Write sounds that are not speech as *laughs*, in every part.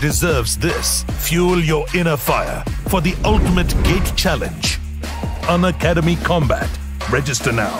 deserves this. Fuel your inner fire for the ultimate gate challenge. On Academy Combat. Register now.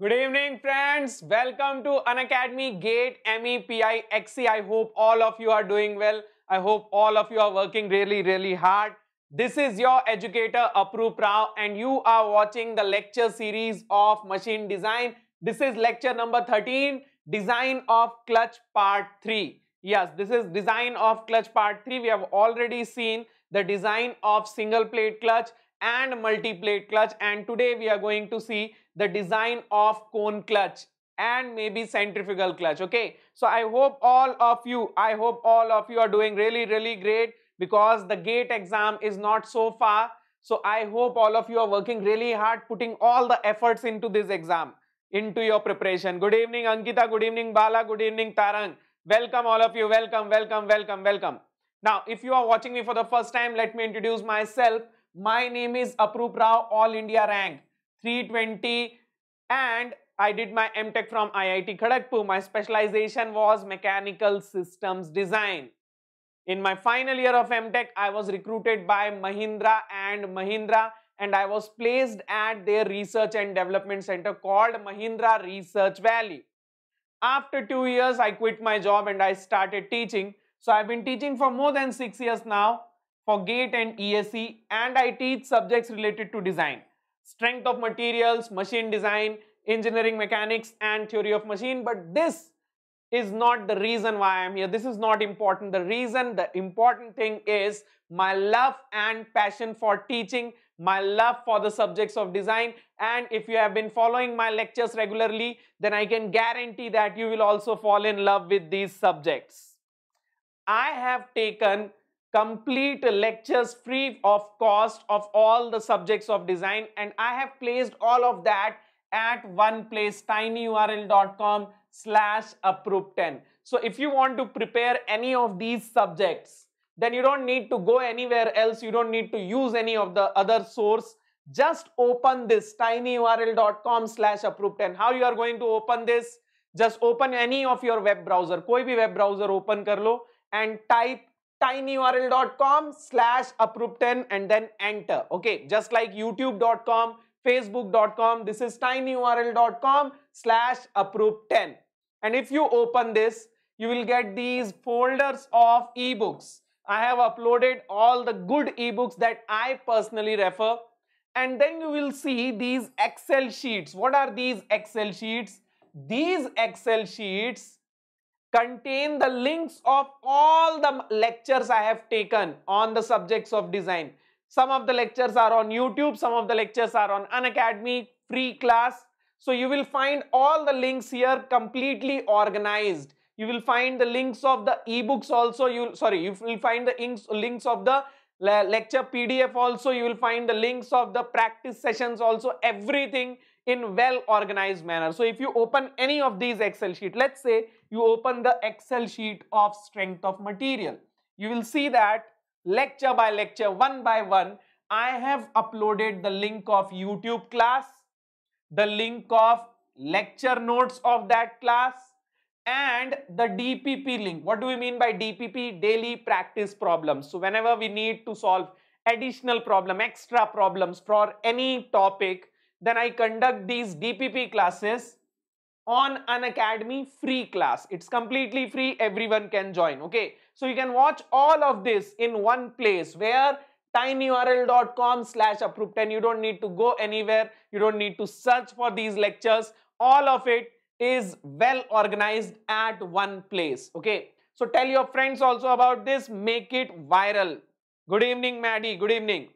Good evening, friends. Welcome to Unacademy GATE MEPI Exe. I hope all of you are doing well. I hope all of you are working really, really hard. This is your educator, Apru Prav, and you are watching the lecture series of Machine Design this is lecture number 13, design of clutch part 3. Yes, this is design of clutch part 3. We have already seen the design of single plate clutch and multi-plate clutch and today we are going to see the design of cone clutch and maybe centrifugal clutch okay so i hope all of you i hope all of you are doing really really great because the gate exam is not so far so i hope all of you are working really hard putting all the efforts into this exam into your preparation. Good evening, Ankita. Good evening, Bala. Good evening, Tarang. Welcome, all of you. Welcome, welcome, welcome, welcome. Now, if you are watching me for the first time, let me introduce myself. My name is Aprup Rao, All India rank 320, and I did my MTech from IIT Kharagpur. My specialization was mechanical systems design. In my final year of MTech, I was recruited by Mahindra and Mahindra and I was placed at their research and development center called Mahindra Research Valley. After two years, I quit my job and I started teaching. So I've been teaching for more than six years now for GATE and ESE and I teach subjects related to design, strength of materials, machine design, engineering mechanics and theory of machine. But this is not the reason why I am here. This is not important. The reason, the important thing is my love and passion for teaching my love for the subjects of design and if you have been following my lectures regularly then I can guarantee that you will also fall in love with these subjects. I have taken complete lectures free of cost of all the subjects of design and I have placed all of that at one place tinyurl.com slash approve 10. So if you want to prepare any of these subjects then you don't need to go anywhere else. You don't need to use any of the other source. Just open this tinyurl.com slash approved. And how you are going to open this? Just open any of your web browser. कोई भी web browser open कर लो and type tinyurl.com slash approved 10 and then enter. Okay, just like youtube.com, facebook.com, this is tinyurl.com slash approved 10. And if you open this, you will get these folders of ebooks. I have uploaded all the good ebooks that I personally refer and then you will see these excel sheets. What are these excel sheets? These excel sheets contain the links of all the lectures I have taken on the subjects of design. Some of the lectures are on YouTube, some of the lectures are on Unacademy, free class. So you will find all the links here completely organized you will find the links of the ebooks also you sorry you will find the links links of the lecture pdf also you will find the links of the practice sessions also everything in well organized manner so if you open any of these excel sheet let's say you open the excel sheet of strength of material you will see that lecture by lecture one by one i have uploaded the link of youtube class the link of lecture notes of that class and the DPP link. What do we mean by DPP? Daily practice problems. So whenever we need to solve additional problem, extra problems for any topic, then I conduct these DPP classes on an academy free class. It's completely free. Everyone can join. Okay. So you can watch all of this in one place where tinyurl.com slash approved and you don't need to go anywhere. You don't need to search for these lectures. All of it is well organized at one place. Okay. So tell your friends also about this. Make it viral. Good evening, Maddie. Good evening.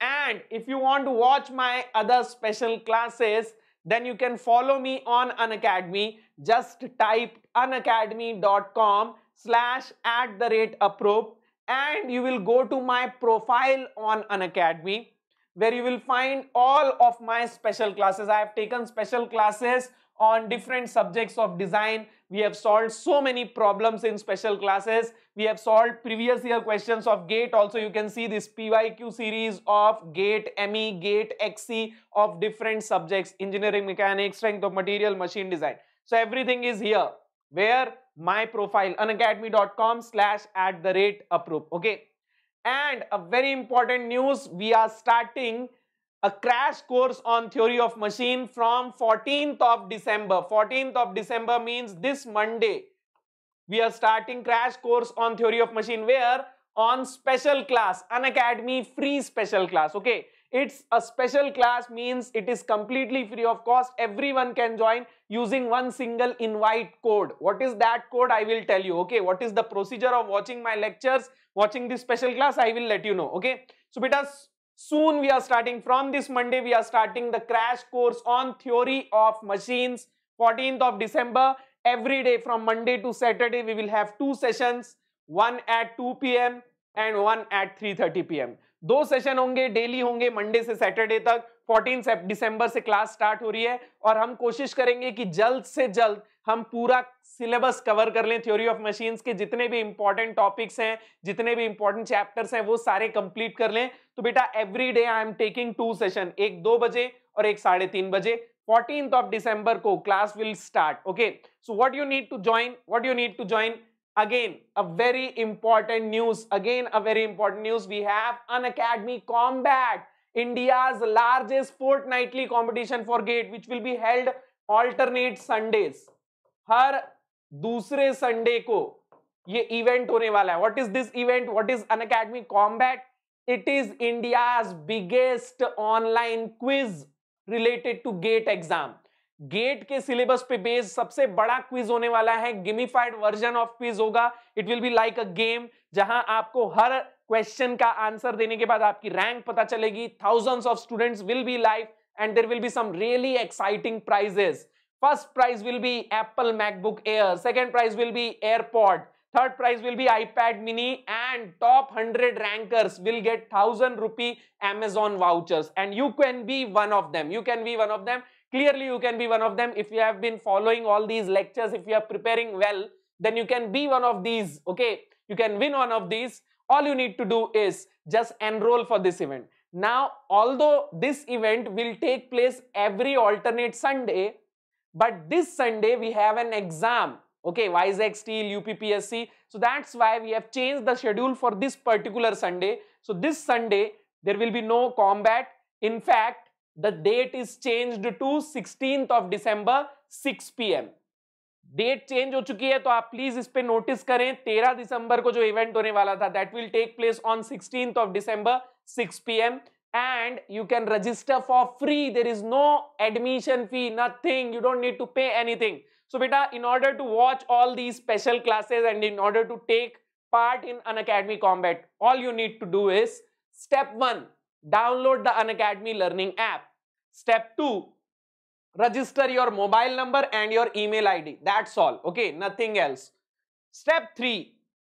And if you want to watch my other special classes, then you can follow me on Unacademy. Just type unacademy.com slash at the rate approve and you will go to my profile on Unacademy where you will find all of my special classes. I have taken special classes on different subjects of design. We have solved so many problems in special classes. We have solved previous year questions of GATE. Also, you can see this PYQ series of GATE, ME, GATE, XE of different subjects, engineering, mechanics, strength of material, machine design. So everything is here. Where? My profile, unacademy.com slash at the rate approve. Okay. And a very important news, we are starting a crash course on theory of machine from 14th of December. 14th of December means this Monday. We are starting crash course on theory of machine where on special class, an academy free special class. Okay. It's a special class means it is completely free of cost. Everyone can join using one single invite code. What is that code? I will tell you. Okay. What is the procedure of watching my lectures, watching this special class? I will let you know. Okay. So, because soon we are starting from this monday we are starting the crash course on theory of machines 14th of december every day from monday to saturday we will have two sessions one at 2 pm and one at 3:30 pm P M दो session होंगे daily होंगे Monday से Saturday तक fourteen दिसंबर से class start हो रही है और हम कोशिश करेंगे कि जल्द से जल्द हम पूरा सिलेबस कवर कर लें थ्योरी ऑफ मशीन्स के जितने भी इंपॉर्टेंट टॉपिक्स हैं जितने भी इंपॉर्टेंट चैप्टर्स हैं वो सारे कंप्लीट कर लें तो बेटा every day I am taking two session एक दो बजे और एक साढ़े तीन बजे फोर्टीन ऑफ डिसम्बर को class will start okay so what you need to join what you need to join again a very important news again a very important news we have Unacademy Combat India's largest fortnightly competition for gate which will be held alternate Sundays. हर दूसरे Sunday को ये event होने वाला है what is this event what is Unacademy Combat it is India's biggest online quiz related to GATE exam GATE के syllabus पे base सबसे बड़ा क्विज होने वाला है गिमिफाइड वर्जन ऑफ क्विज होगा it will be like a game जहां आपको हर क्वेश्चन का आंसर देने के बाद आपकी रैंक पता चलेगी thousands of students will be live and there will be some really exciting prizes first prize will be Apple MacBook Air second prize will be AirPods third prize will be iPad mini and top hundred rankers will get thousand rupee Amazon vouchers and you can be one of them you can be one of them clearly you can be one of them if you have been following all these lectures if you are preparing well then you can be one of these okay you can win one of these all you need to do is just enroll for this event. Now, although this event will take place every alternate Sunday, but this Sunday we have an exam. Okay, WiseX Steel, UPPSC. So that's why we have changed the schedule for this particular Sunday. So this Sunday, there will be no combat. In fact, the date is changed to 16th of December, 6 p.m. Date change हो चुकी है तो आप please इस पर notice करें तेरह दिसंबर को जो इवेंट होने वाला था that will take place on sixteen of December 6 PM and you can register for free there is no admission fee nothing you don't need to pay anything so बेटा in order to watch all the special classes and in order to take part in Unacademy Combat all you need to do is step one download the Unacademy learning app step two register your mobile number and your email id that's all okay nothing else step 3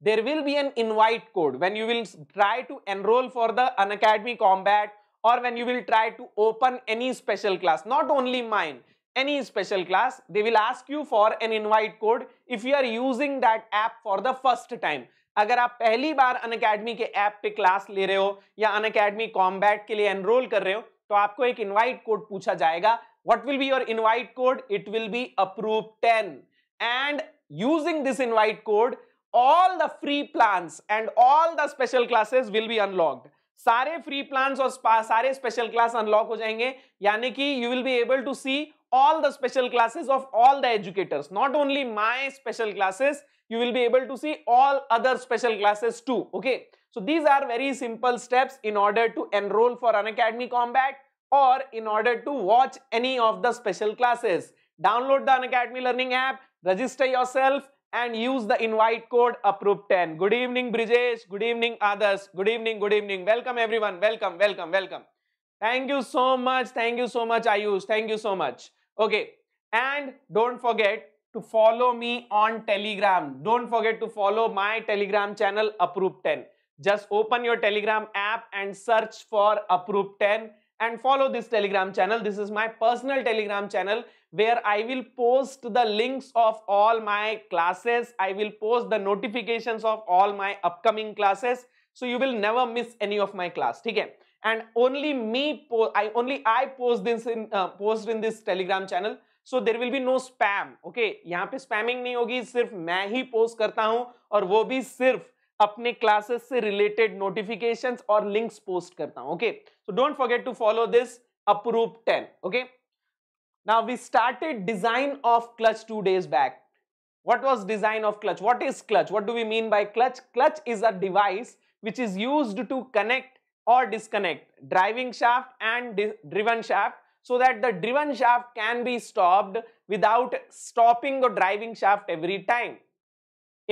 there will be an invite code when you will try to enroll for the unacademy combat or when you will try to open any special class not only mine any special class they will ask you for an invite code if you are using that app for the first time अगर आप पहली बार Unacademy के app पे class ले रहे हो या अन अकेडमी कॉम्बैट के लिए एनरोल कर रहे हो तो आपको एक इनवाइट कोड पूछा जाएगा what will be your invite code? It will be approved 10. And using this invite code, all the free plans and all the special classes will be unlocked. सारे free plans और सारे special class unlock हो जाएंगे यानी कि you will be able to see all the special classes of all the educators not only my special classes you will be able to see all other special classes too okay so these are very simple steps in order to enroll for an academy combat or in order to watch any of the special classes. Download the Unacademy Learning app, register yourself and use the invite code APPROVE10. Good evening Brijesh, good evening others, good evening, good evening. Welcome everyone, welcome, welcome, welcome. Thank you so much, thank you so much Ayush, thank you so much. Okay, and don't forget to follow me on Telegram. Don't forget to follow my Telegram channel APPROVE10. Just open your Telegram app and search for APPROVE10 and follow this telegram channel this is my personal telegram channel where i will post the links of all my classes i will post the notifications of all my upcoming classes so you will never miss any of my class theek hai and only me i only i post this in uh, post in this telegram channel so there will be no spam okay yahan pe spamming nahi hogi sirf main hi post karta hu aur wo bhi sirf अपने classes से related notifications और links post करता हूं okay so don't forget to follow this अपरूप ten. Okay, now we started design of clutch two days back. what was design of clutch what is clutch what do we mean by clutch clutch is a device which is used to connect or disconnect driving shaft and driven shaft so that the driven shaft can be stopped without stopping the driving shaft every time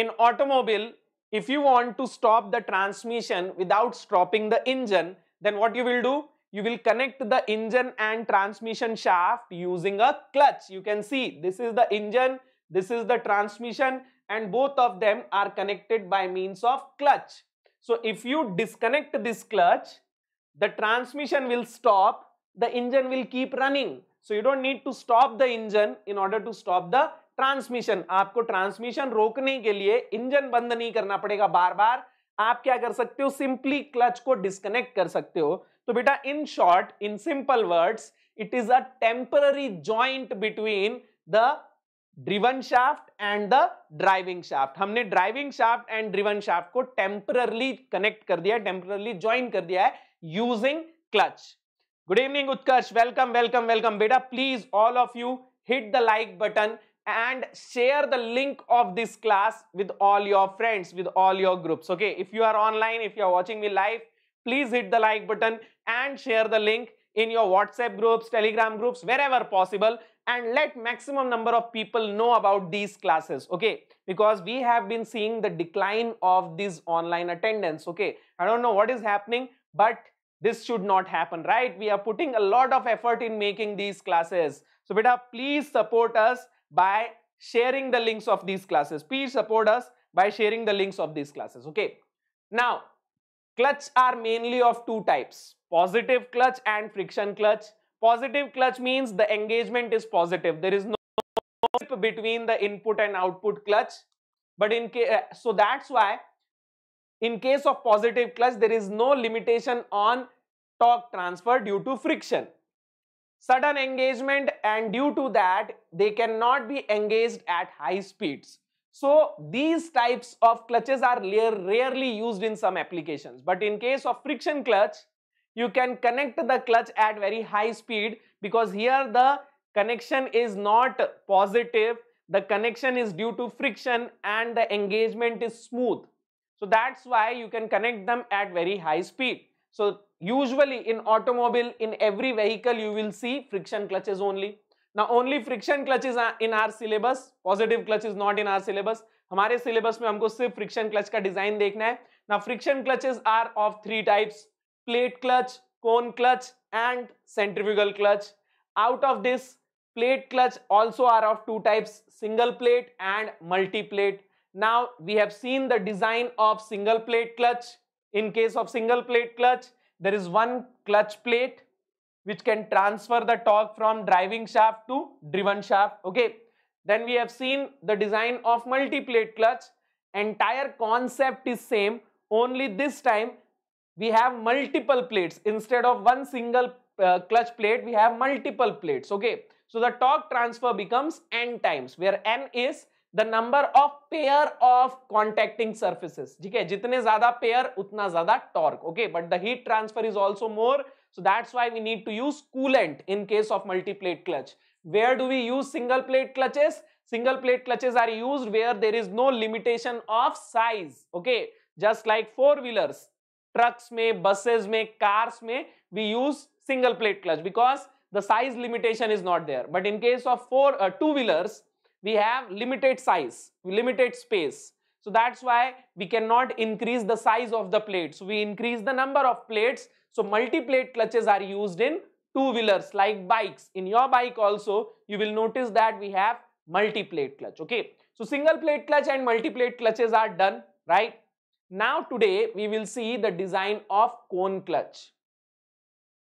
in automobile if you want to stop the transmission without stopping the engine, then what you will do? You will connect the engine and transmission shaft using a clutch. You can see this is the engine, this is the transmission and both of them are connected by means of clutch. So if you disconnect this clutch, the transmission will stop, the engine will keep running. So you don't need to stop the engine in order to stop the transmission आपको transmission रोकने के लिए engine बंद नहीं करना पड़ेगा बार बार आप क्या कर सकते हो सिंपली क्लच को डिस्कनेक्ट कर सकते हो तो बेटा in short in simple words it is a temporary joint between the driven shaft and the driving shaft हमने driving shaft and driven shaft को टेम्पररली कनेक्ट कर दिया है टेम्परली ज्वाइन कर दिया है using clutch good evening Utkarsh welcome welcome welcome बेटा please all of you hit the like button and share the link of this class with all your friends, with all your groups. Okay, if you are online, if you are watching me live, please hit the like button and share the link in your WhatsApp groups, Telegram groups, wherever possible and let maximum number of people know about these classes, okay? Because we have been seeing the decline of this online attendance, okay? I don't know what is happening, but this should not happen, right? We are putting a lot of effort in making these classes. So, beta, please support us by sharing the links of these classes. Please support us by sharing the links of these classes. Okay. Now, clutch are mainly of two types, positive clutch and friction clutch. Positive clutch means the engagement is positive. There is no slip between the input and output clutch. But in case, eh, so that's why in case of positive clutch, there is no limitation on torque transfer due to friction. Sudden engagement and due to that they cannot be engaged at high speeds. So these types of clutches are rarely used in some applications but in case of friction clutch you can connect the clutch at very high speed because here the connection is not positive the connection is due to friction and the engagement is smooth. So that's why you can connect them at very high speed. So usually in automobile in every vehicle you will see friction clutches only now only friction clutches are in our syllabus positive clutch is not in our syllabus hamare syllabus mein humko sirf friction clutch ka design dekhna hai now friction clutches are of three types plate clutch cone clutch and centrifugal clutch out of this plate clutch also are of two types single plate and multi plate now we have seen the design of single plate clutch in case of single plate clutch there is one clutch plate which can transfer the torque from driving shaft to driven shaft. Okay. Then we have seen the design of multi-plate clutch. Entire concept is same. Only this time we have multiple plates. Instead of one single uh, clutch plate, we have multiple plates. Okay. So the torque transfer becomes n times where n is the number of pair of contacting surfaces. ठीक है जितने ज्यादा pair उतना ज्यादा torque okay but the heat transfer is also more so that's why we need to use coolant in case of multiplate clutch where do we use single plate clutches single plate clutches are used where there is no limitation of size okay just like four wheelers trucks mein buses mein cars mein we use single plate clutch because the size limitation is not there but in case of four uh, two wheelers we have limited size, limited space. So that's why we cannot increase the size of the plates. We increase the number of plates. So multi-plate clutches are used in two-wheelers like bikes. In your bike also, you will notice that we have multi-plate clutch. Okay. So single plate clutch and multi-plate clutches are done, right? Now today we will see the design of cone clutch.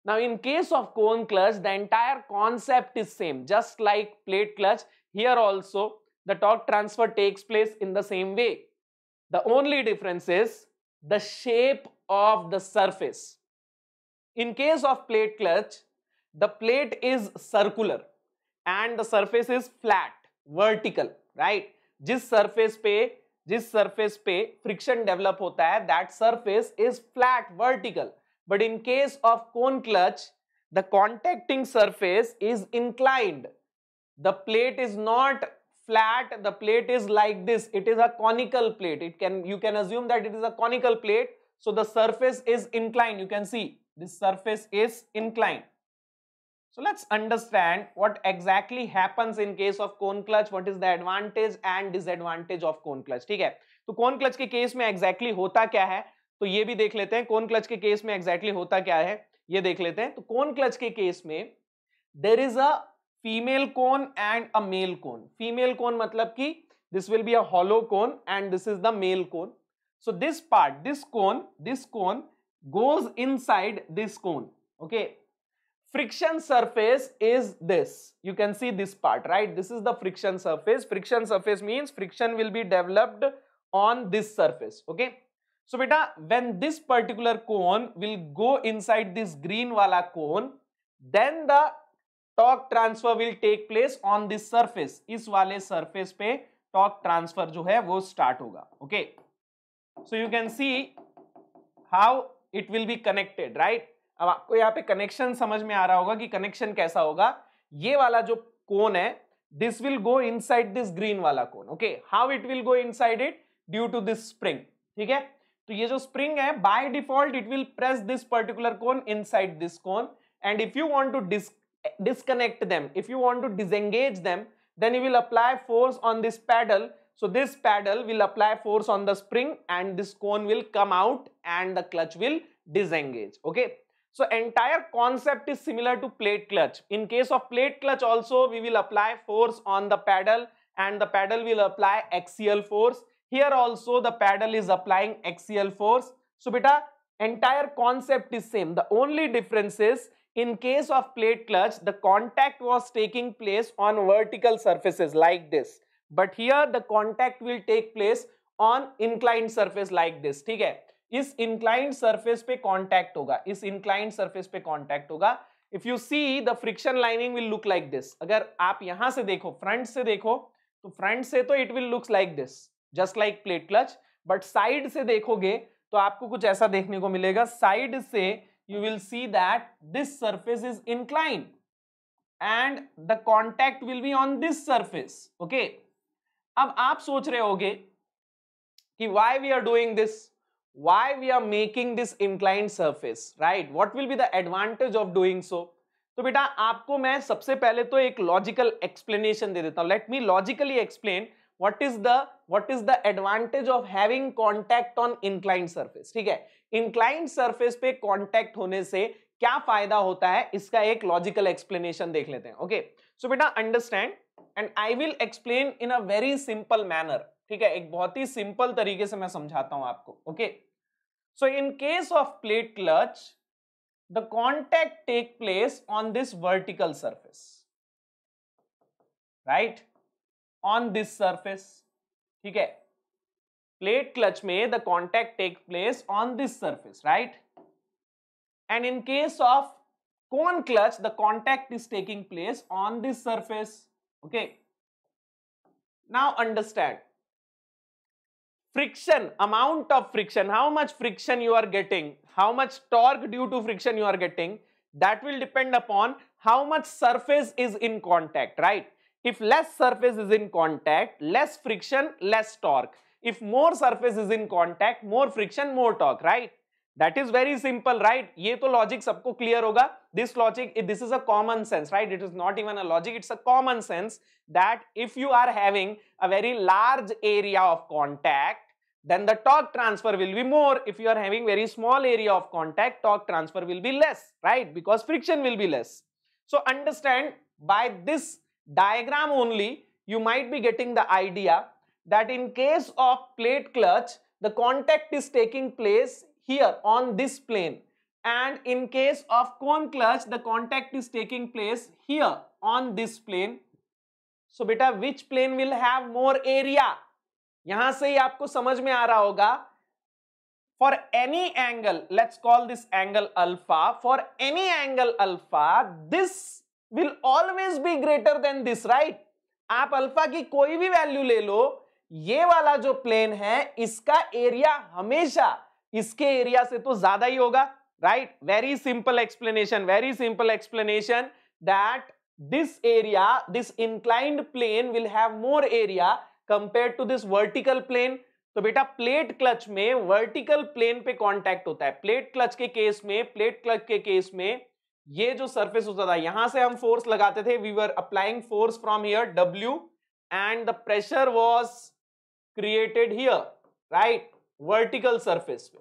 Now in case of cone clutch, the entire concept is same, just like plate clutch. Here also, the torque transfer takes place in the same way. The only difference is the shape of the surface. In case of plate clutch, the plate is circular and the surface is flat, vertical, right? This surface pe, this surface pe friction develop होता है, that surface is flat, vertical. But in case of cone clutch, the contacting surface is inclined. the plate is not flat the plate is like this it is a conical plate it can you can assume that it is a conical plate so the surface is inclined you can see this surface is inclined so let's understand what exactly happens in case of cone clutch what is the advantage and disadvantage of cone clutch theek hai to cone clutch ke case mein exactly hota kya hai to ye bhi dekh lete hain cone clutch ke case mein exactly hota kya hai ye dekh lete hain to cone clutch ke case mein there is a Female cone and a male cone. Female cone मतलब कि this will be a hollow cone, and this is the male cone. so this part this cone this cone goes inside this cone okay friction surface is this you can see this part right this is the friction surface friction surface means friction will be developed on this surface okay so beta when this particular cone will go inside this green wala cone then the torque transfer will take place on this surface इस वाले surface पे talk transfer जो है वो start होगा okay so you can see how it will be connected right अब आपको यहाँ पे कनेक्शन समझ में आ रहा होगा कि कनेक्शन कैसा होगा ये वाला जो कोन है this will go inside this green वाला cone okay how it will go inside it due to this spring ठीक है तो ये जो स्प्रिंग है by default it will press this particular cone inside this cone and if you want to disc disconnect them, if you want to disengage them, then you will apply force on this paddle. So this paddle will apply force on the spring and this cone will come out and the clutch will disengage. Okay. So entire concept is similar to plate clutch. In case of plate clutch also, we will apply force on the paddle and the paddle will apply axial force. Here also the paddle is applying axial force. So beta, entire concept is same. The only difference is in case of plate clutch, the contact was taking place on vertical surfaces like this. But here the contact will take place on inclined surface like this. theek hai is inclined surface pe contact hoga is inclined surface pe contact hoga If you see the friction lining will look like this. agar aap yahan se dekho front se dekho to front se to it will looks like this. Just like plate clutch. but side se dekhoge तो आपको कुछ ऐसा देखने को मिलेगा side से you will see that this surface is inclined and the contact will be on this surface okay अब आप सोच रहे होगे why we are doing this why we are making this inclined surface right what will be the advantage of doing so तो बेटा आपको मैं सबसे पहले तो एक लॉजिकल एक्सप्लेनेशन दे देता हूं let me logically explain what is the what is the advantage of having contact on inclined surface ठीक है इंक्लाइंट सर्फेस पे कॉन्टैक्ट होने से क्या फायदा होता है इसका एक लॉजिकल एक्सप्लेनेशन देख लेते हैं ओके सो बेटा understand and I will explain in a very simple manner ठीक है एक बहुत ही सिंपल तरीके से मैं समझाता हूं आपको okay so in case of plate clutch the contact take place on this vertical surface right On this surface, okay. Plate clutch, clutch the contact contact place on this surface, right? and in case of cone clutch the contact is taking place on this surface okay now understand friction amount of friction how much friction you are getting how much torque due to friction you are getting that will depend upon how much surface is in contact right if less surface is in contact, less friction, less torque. If more surface is in contact, more friction, more torque, right? That is very simple, right? ये तो logic सबको clear होगा. This logic, this is a common sense, right? It is not even a logic, it's a common sense that if you are having a very large area of contact, then the torque transfer will be more. If you are having very small area of contact, torque transfer will be less, right? Because friction will be less. So understand by this diagram only, you might be getting the idea that in case of plate clutch, the contact is taking place here on this plane. And in case of cone clutch, the contact is taking place here on this plane. So, beta, which plane will have more area? yahan se hi aapko samajh mein aa raha hoga for any angle let's call this angle alpha for any angle alpha this will always be greater than this right आप alpha की कोई भी value ले लो ये वाला जो plane है इसका एरिया हमेशा इसके एरिया से तो ज्यादा ही होगा right very simple explanation very simple explanation that this area this inclined plane will have more area compare to this vertical plane तो बेटा प्लेट क्लच में वर्टिकल प्लेन पे कांटेक्ट होता है प्लेट क्लच के केस में प्लेट क्लच के case में ये जो सरफेस होता था यहां से हम फोर्स लगाते थे we were applying force from here W and the pressure was created here right vertical surface पे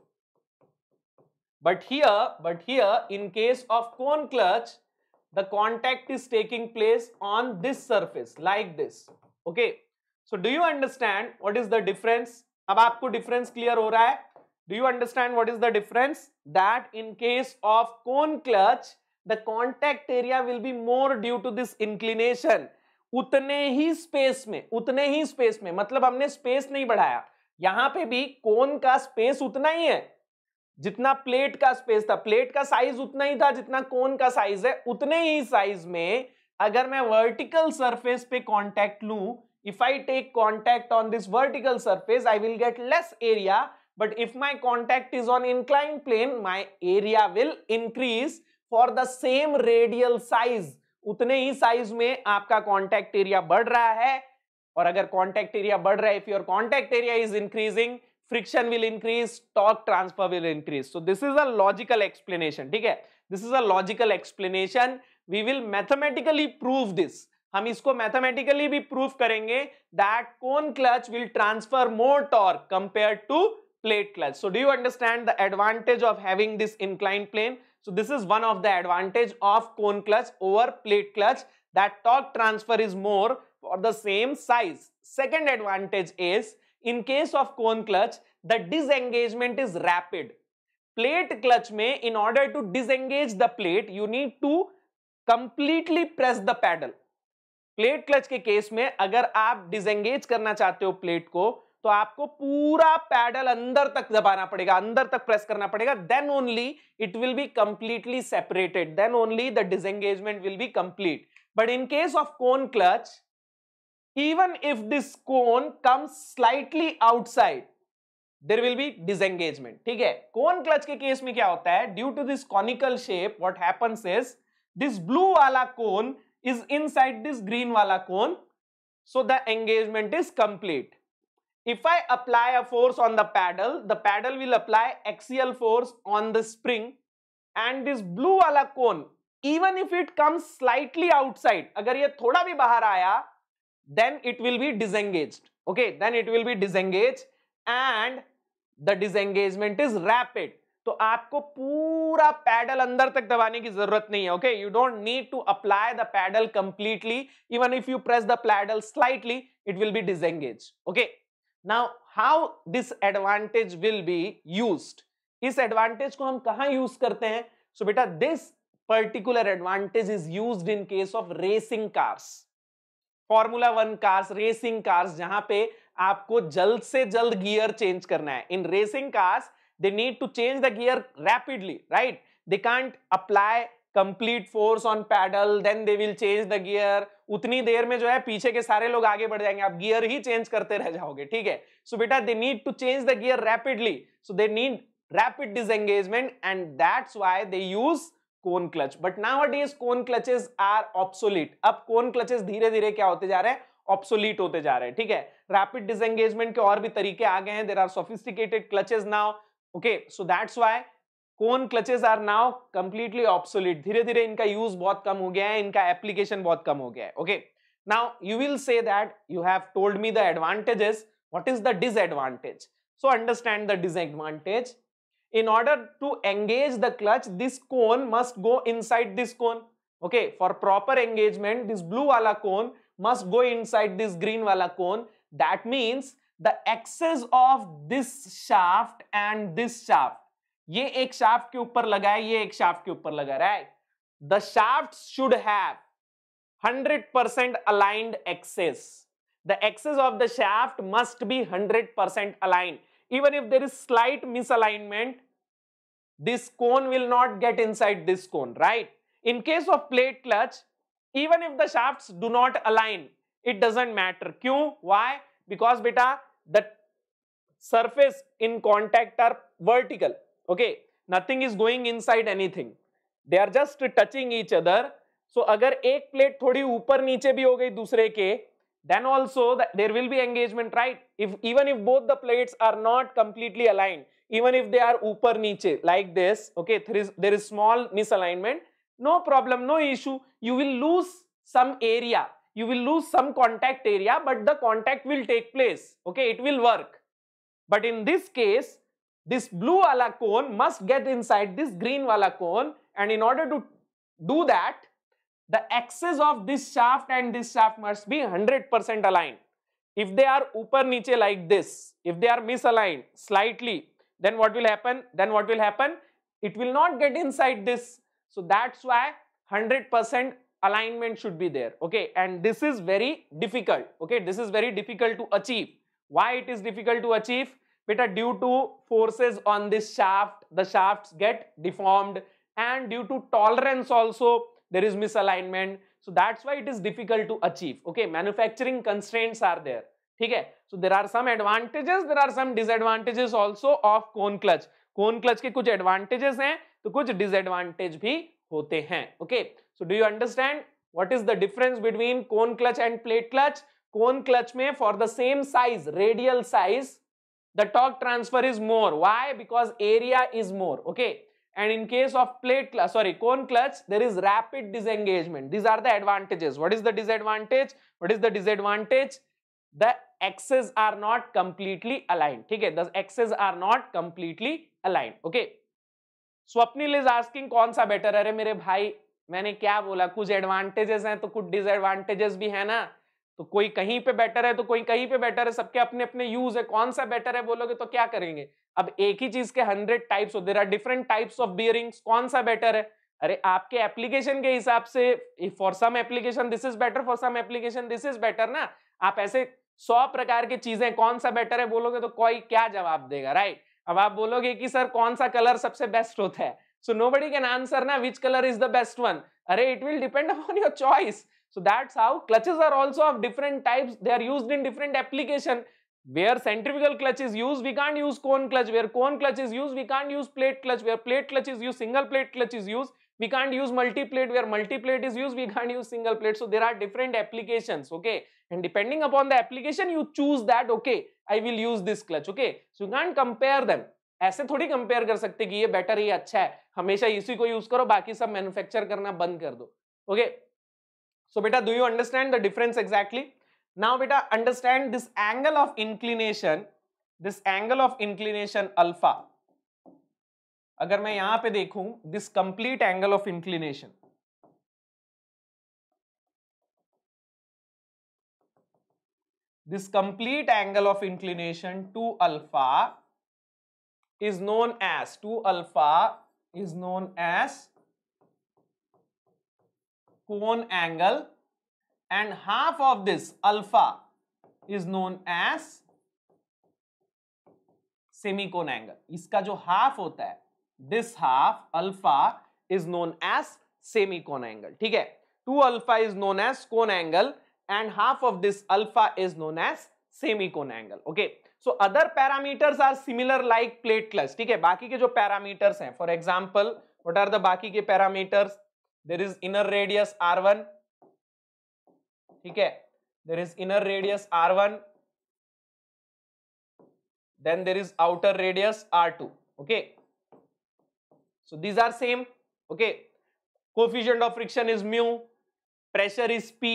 but here but here in case of cone clutch the contact is taking place on this surface like this okay so do you understand what is the difference अब आपको difference clear हो रहा है do you understand what is the difference that in case of cone clutch, the contact area will be more due to this inclination उतने ही space में उतने ही स्पेस में मतलब हमने स्पेस नहीं बढ़ाया यहां पे भी कोन का स्पेस उतना ही है जितना प्लेट का स्पेस था प्लेट का साइज उतना ही था जितना कोन का साइज है उतने ही साइज में अगर मैं वर्टिकल सरफेस पे कांटेक्ट लू if I take contact on this vertical surface I will get less area but if my contact is on incline plane my area will increase for the same radial size उतने ही size में आपका contact area बढ़ रहा है और अगर contact area बढ़ रहा है if your contact area is increasing friction will increase torque transfer will increase so this is a logical explanation ठीक है this is a logical explanation we will mathematically prove this हम इसको mathematically भी prove करेंगे that cone clutch will transfer more torque compare to plate clutch so do you understand the advantage of having this inclined plane So this is one of the advantage of cone clutch over plate clutch that torque transfer is more for the same size. Second advantage is in case of cone clutch the disengagement is rapid. Plate clutch mein in order to disengage the plate you need to completely press the pedal. plate clutch ke case mein agar aap disengage karna chahte ho plate ko तो आपको पूरा pedal अंदर तक दबाना पड़ेगा अंदर तक press करना पड़ेगा then only it will be completely separated then only the disengagement will be complete but in case of cone clutch even if this cone comes slightly outside there will be disengagement ठीक है कोन clutch के case में क्या होता है due to this conical shape what happens is this blue वाला cone is inside this green वाला cone so the engagement is complete If I apply a force on the paddle, the paddle will apply axial force on the spring and this blue wala cone, even if it comes slightly outside, agar ye thoda bhi bahar aaya, then it will be disengaged. Okay, then it will be disengaged and the disengagement is rapid. So, aapko pura paddle andar tak dabane ki zarurat nahi hai, okay? You don't need to apply the paddle completely. Even if you press the paddle slightly, it will be disengaged, okay? Now how this advantage will be used इस advantage को हम कहा use करते हैं so बेटा this particular advantage is use in case of racing cars formula one cars racing cars जहां पे आपको जल्द से जल्द गियर चेंज करना है in racing cars they need to change the gear rapidly right they can't apply complete force on pedal then they will change the gear उतनी देर में जो है पीछे के सारे लोग आगे बढ़ जाएंगे आप गियर ही चेंज करते रह जाओगे ठीक है सो बेटा they need to change the gear rapidly so they need rapid disengagement and that's why they use cone clutch but now is cone clutches are obsolete अब कोन क्लचेस धीरे धीरे क्या होते जा रहे हैं ऑप्सोलीट होते जा रहे हैं ठीक है रैपिड डिसएंगेजमेंट के और भी तरीके आ गए हैं there are sophisticated clutches now okay so that's why Cone clutches are now completely obsolete. धीरे धीरे इनका यूज बहुत कम हो गया है इनका एप्लीकेशन बहुत कम हो गया है okay now you will say that you have what is the disadvantage so understand the disadvantage in order to engage the clutch this cone must go inside this cone okay for proper engagement this blue wala cone must go inside this green wala cone that means the excess of this shaft and this shaft ये एक shaft के ऊपर लगा है ये एक shaft के ऊपर लगा रहा है द शाफ्ट शुड है 100% percent aligned axis the axis of the shaft must be hundred percent align even if there is slight misalignment this cone will not get inside this cone right in case of plate clutch even if the shaft do not align it doesn't matter क्यों why because बेटा the surface in contact are vertical Okay, nothing is going inside anything. They are just touching each other. So agar एक plate थोड़ी ऊपर niche भी हो गई दूसरे ke then also there will be engagement right if even if both the plates are not completely aligned even if they are upar niche like this okay there is there is small misalignment no problem no issue you will lose some area you will lose some contact area but the contact will take place okay it will work but in this case this blue wala cone must get inside this green wala cone and in order to do that, the axis of this shaft and this shaft must be 100% aligned. If they are upper niche like this, if they are misaligned slightly, then what will happen? Then what will happen? It will not get inside this. So that's why 100% alignment should be there. Okay. And this is very difficult. Okay. This is very difficult to achieve. Why it is difficult to achieve? beta due to forces on this shaft the shafts get deformed and due to tolerance also there is misalignment so that's why it is difficult to achieve okay manufacturing constraints are there ठीक है so there are some advantages there are some disadvantages also of cone clutch cone clutch के कुछ advantages हैं तो कुछ disadvantage भी होते हैं okay so do you understand what is the difference between cone clutch and plate clutch cone clutch में for the same size radial size the torque transfer is more why because area is more okay and in case of plate clutch sorry cone clutch there is rapid disengagement these are the advantages what is the disadvantage what is the disadvantage the axes are not completely aligned theek okay the axes are not completely aligned okay swapnil is asking kaun sa better are mere bhai maine kya bola kuch advantages hain to kuch disadvantages bhi hai na तो कोई कहीं पे better है तो कोई कहीं पे better है सबके अपने अपने यूज है कौन सा बेटर है बोलोगे तो क्या करेंगे अब एक ही चीज के हंड्रेड टाइप्स हो there are different types of bearings कौन सा बेटर है अरे आपके एप्लीकेशन के हिसाब से for some application this is better for some application this is better ना आप ऐसे सौ प्रकार की चीजें कौन सा बेटर है बोलोगे तो कोई क्या जवाब देगा राइट अब आप बोलोगे कि सर कौन सा कलर सबसे बेस्ट होता है so nobody can answer ना which colour is the best one अरे it will depend upon your choice So that's how clutches are also of different types. They are used in different application. Where centrifugal clutch is used, we can't use cone clutch. Where cone clutch is used, we can't use plate clutch. Where plate clutch is used, single plate clutch is used. We can't use multi-plate. Where multi-plate is used, we can't use single plate. So there are different applications, okay? And depending upon the application, you choose that, okay, I will use this clutch, okay? So you can't compare them. ऐसे थोड़ी compare कर सकते कि ये better ही अच्छा है हमेशा इसी को यूज करो बाकी सब मैन्युफैक्चर करना बंद कर दो okay okay? So beta, do you understand the difference exactly? Now beta, understand this angle of inclination, this angle of inclination alpha. अगर मैं यहां पे देखूं this complete angle of inclination this complete angle of inclination 2 alpha is known as 2 alpha is known as cone angle and half of this alpha is known as semi cone angle इसका जो half होता है this half alpha is known as semi cone angle ठीक है two alpha is known as cone angle and half of this alpha is known as semicone angle okay so other parameters are similar like plate clutch ठीक है बाकी के जो parameters हैं for example what are the बाकी के parameters there is inner radius r1 ठीक है there is inner radius r1 then there is outer radius r2 okay so these are same okay coefficient of friction is mu pressure is p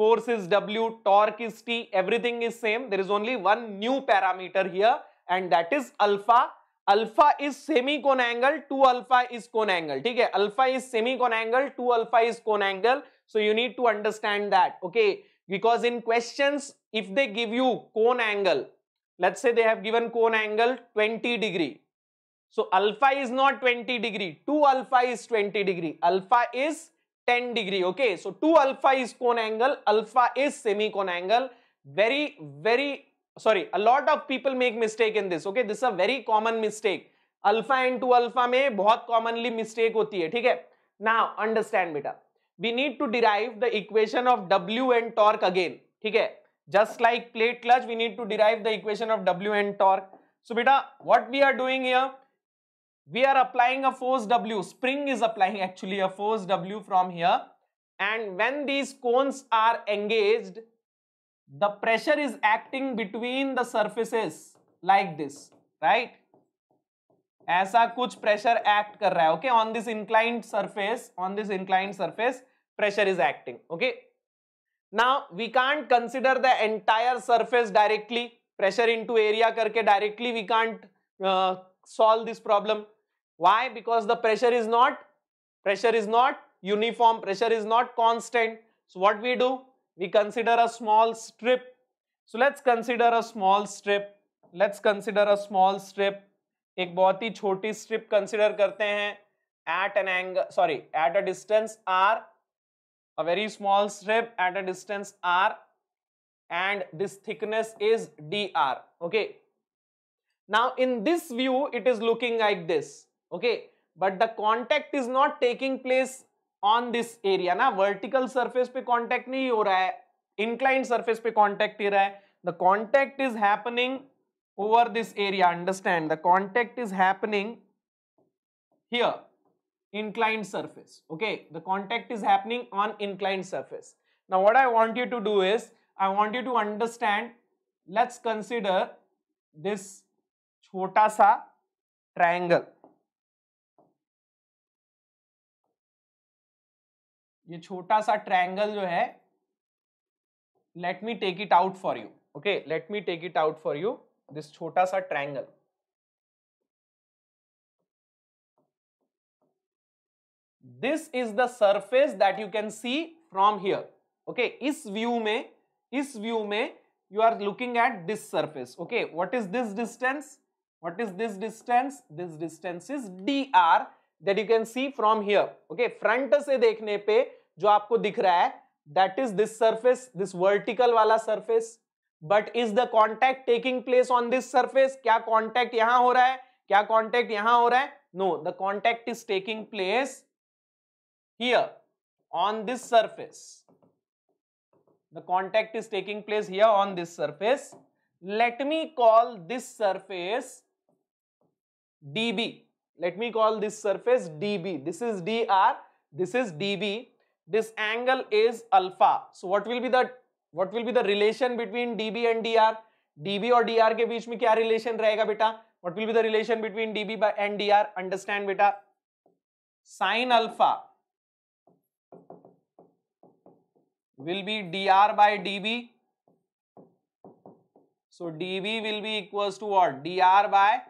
force is w torque is t everything is same there is only one new parameter here and that is alpha alpha is semi cone angle two alpha is cone angle ठीक है alpha is semi cone angle two alpha is cone angle so you need to understand that okay because in question if they give you cone angle let say they have given cone angle 20 degree so alpha is not 20 degree two alpha is 20 degree alpha is 10 degree okay so two alpha is cone angle alpha is semi cone angle very very sorry a lot of people make mistake in this okay this is a very common mistake alpha into alpha mein bahut commonly mistake hoti hai theek hai now understand beta we need to derive the equation of w and torque again theek hai just like plate clutch we need to derive the equation of w and torque so beta what we are doing here we are applying a force w spring is applying actually a force w from here and when these cones are engaged the pressure is acting between the surfaces like this right ऐसा कुछ pressure act कर रहा है okay on this inclined surface on this inclined surface pressure is acting okay now we can't consider the entire surface directly pressure into area करके directly we can't solve this problem why because the pressure is not pressure is not uniform pressure is not constant so what we do we consider a small strip so let's consider a small strip let's consider a small strip ek bahut hi choti strip consider karte hain at an angle sorry at a distance r a very small strip at a distance r and this thickness is dr okay now in this view it is looking like this okay but the contact is not taking place on this area ना vertical surface पे contact नहीं हो रहा है inclined surface पे contact ही रहा है the contact is happening over this area understand the contact is happening here inclined surface okay the contact is happening on inclined surface now what i want you to do is i want you to understand let's consider this chota sa triangle ये छोटा सा triangle जो है let me take it out for you okay let me take it out for you this छोटा सा triangle this is the surface that you can see from here okay इस view में इस व्यू में you are looking at this surface okay what is this distance what is this distance this distance is D R that you can see from here okay front से देखने पे जो आपको दिख रहा है that is this surface this vertical वाला surface but is the contact taking place on this surface क्या कॉन्टैक्ट यहां हो रहा है क्या कॉन्टैक्ट यहां हो रहा है no the contact is taking place here on this surface the contact is taking place here on this surface let me call this surface DB let me call this surface DB this is D R this is DB this angle is alpha. So what will be the what will be the relation between dB and dr? dB or dr के बीच में क्या relation रहेगा बेटा? What will be the relation between dB and dr? Understand beta? Sin alpha will be dr by dB. So dB will be equals to what? dr by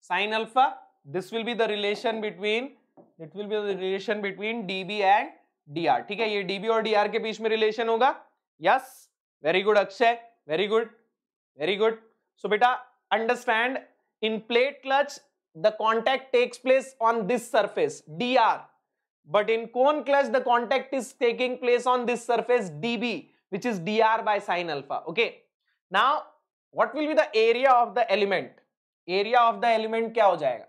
sin alpha. This will be the relation between it will be relation between DB and DR ठीक है ये dB और D R के बीच में relation होगा yes very good Akshay very good very good so बेटा understand in plate clutch the contact takes place on this surface D R but in cone clutch the contact is taking place on this surface DB which is D R by sine alpha okay now what will be the area of the element area of the element क्या हो जाएगा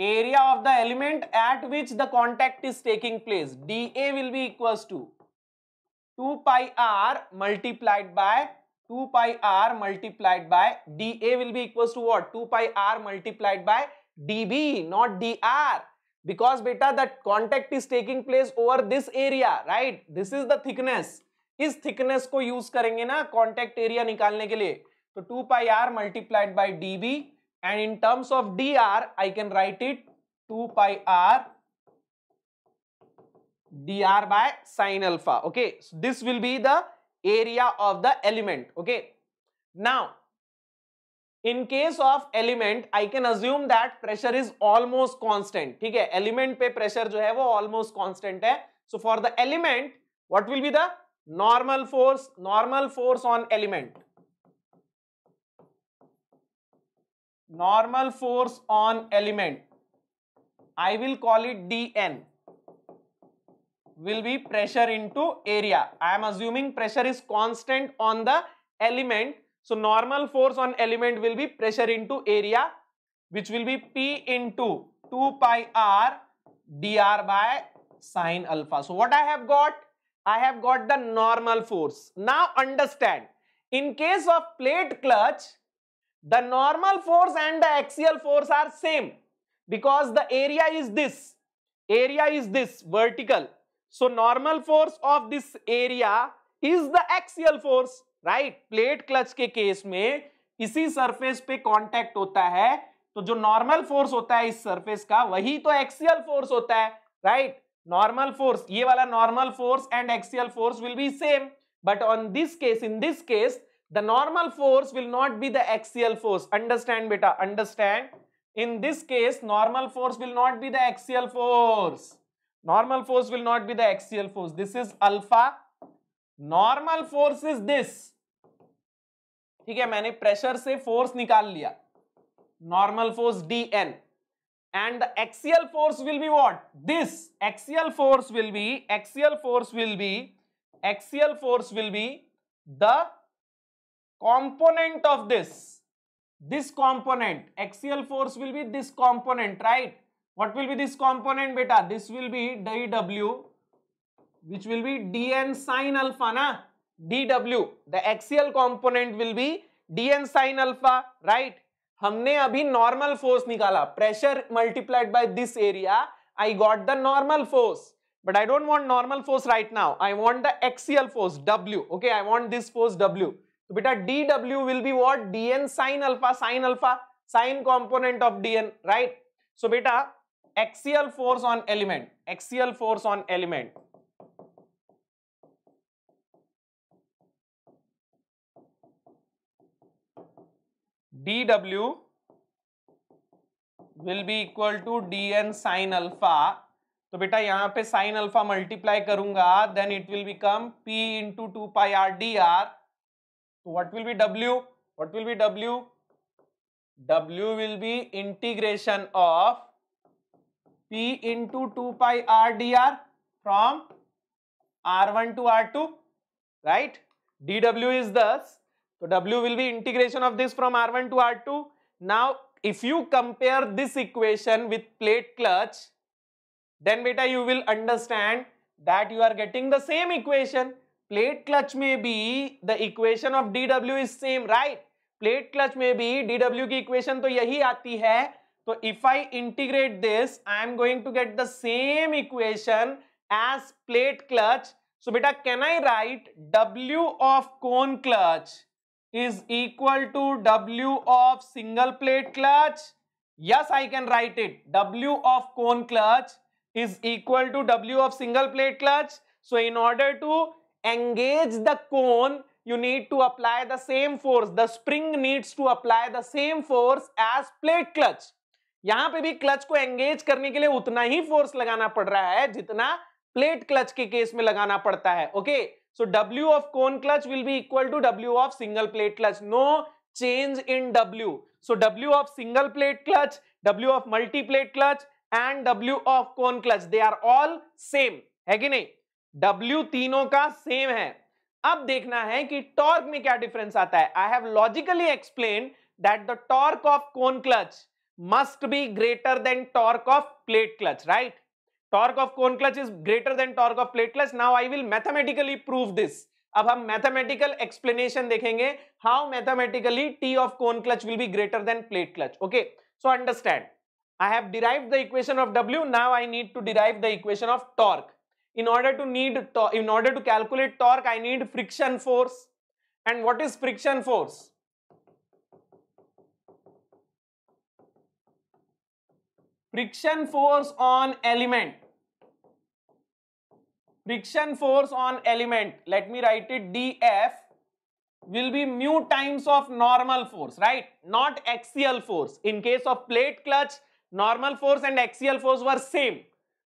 area of the element at which the contact is taking place dA will be equals to 2 pi r multiplied by 2 pi r multiplied by dA will be equals to what 2 pi r multiplied by dB not dr because beta that contact is taking place over this area right this is the thickness is thickness ko use karenge na contact area nikalne ke liye तो 2 pi r multiplied by D B and in terms of dr I can write it 2 pi r dr by sine alpha okay so this will be the area of the element okay now in case of element I can assume that pressure is almost constant Okay. element पे pressure जो है वो almost constant है so for the element what will be the normal force normal force on element normal force on element I will call it dN will be pressure into area. I am assuming pressure is constant on the element. So normal force on element will be pressure into area which will be P into 2 pi r dr by sine alpha. So what I have got? I have got the normal force. Now understand in case of plate clutch the normal force and the axial force are same because the area is this area is this vertical so normal force of this area is the axial force right plate clutch के case में इसी surface पे contact होता है तो जो normal force होता है इस सरफेस का वही तो एक्सियल फोर्स होता है राइट नॉर्मल फोर्स ये वाला normal force and axial force will be same but on this case in this case The normal force will not be the axial force. Understand beta, understand. In this case, normal force will not be the axial force. Normal force will not be the axial force. This is alpha. Normal force is this. ठीक है pressure. Pressure force. Force निकाल लिया normal force dn and the axial force will be what this axial force will be axial force will be axial force will be the component of this, this component, axial force will be this component, right? What will be this component beta? This will be dW, which will be dn sine alpha, na? dW. The axial component will be dn sine alpha, right? हमने अभी normal force nikala pressure multiplied by this area, I got the normal force. but I don't want normal force right now. I want the axial force W. Okay, I want this force W. तो बेटा d W will be what d N sine alpha sine alpha sine component of d N right so बेटा axial force on element axial force on element d will be equal to d N sine alpha तो बेटा यहां पे sine alpha multiply करूंगा then it will become P into two pi R d R So what will be W? What will be W? W will be integration of P into 2 pi R dr from R1 to R2, right? dW is thus, so W will be integration of this from R1 to R2. Now, if you compare this equation with plate clutch, then beta you will understand that you are getting the same equation plate clutch में भी the equation of d W is same right plate clutch में भी D W की equation तो यही आती है तो if I integrate this I am going to get the same equation as plate clutch so बेटा can I write W of cone clutch is equal to W of single plate clutch. Yes, I can write it. W of cone clutch is equal to W of single plate clutch. So in order to engage the cone you need to apply the same force the spring needs to apply the same force as plate clutch यहां पे भी clutch को engage करने के लिए उतना ही force लगाना पड़ रहा है जितना प्लेट क्लच के केस में लगाना पड़ता है okay so W of cone clutch will be equal to W of single plate clutch no change in W so W of single plate clutch W of multiplate clutch and W of cone clutch they are all same है कि नहीं W तीनों का same है अब देखना है कि टॉर्क में क्या डिफरेंस आता है I have logically explain that the torque of cone clutch must be greater than torque of plate clutch right torque of cone clutch is greater than torque of plate clutch now I will mathematically prove this अब हम mathematical explanation देखेंगे how mathematically T of cone clutch will be greater than plate clutch okay so understand I have derive the equation of W now I need to derive the equation of torque in order to need in order to calculate torque i need friction force and what is friction force friction force on element friction force on element let me write it df will be mu times of normal force right not axial force in case of plate clutch normal force and axial force were same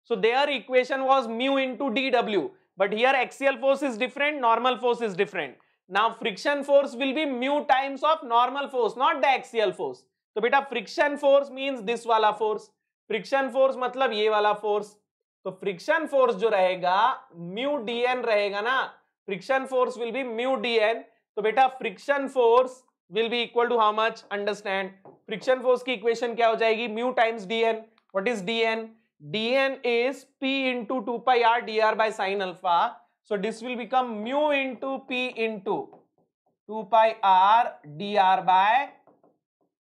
So their equation was mu into dW. But here axial force is different, normal force is different. Now friction force will be mu times of normal force, not the axial force. तो बेटा friction force means this वाला force friction force मतलब ये वाला force तो friction force जो रहेगा mu d N रहेगा ना friction force will be mu d N तो बेटा friction force will be equal to how much understand friction force की इक्वेशन क्या हो जाएगी mu times d N what is d N dn is p into 2 pi r dr by sine alpha. So this will become mu into p into 2 pi r dr by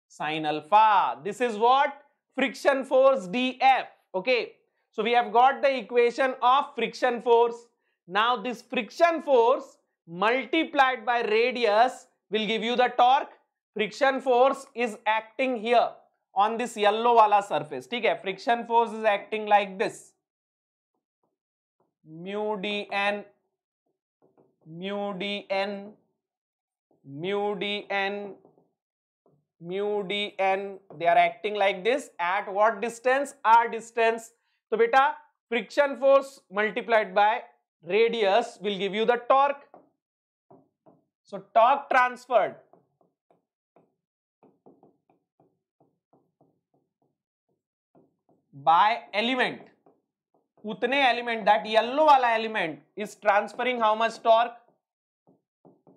sine alpha. This is what friction force df. Okay. So we have got the equation of friction force. Now this friction force multiplied by radius will give you the torque. Friction force is acting here. On this yellow वाला surface ठीक है friction force is acting like this mu d N mu d N mu d N mu d N they are acting like this at what distance R distance तो बेटा friction force multiplied by radius will give you the torque so torque transferred by element उतने element that yellow वाला element is transferring how much torque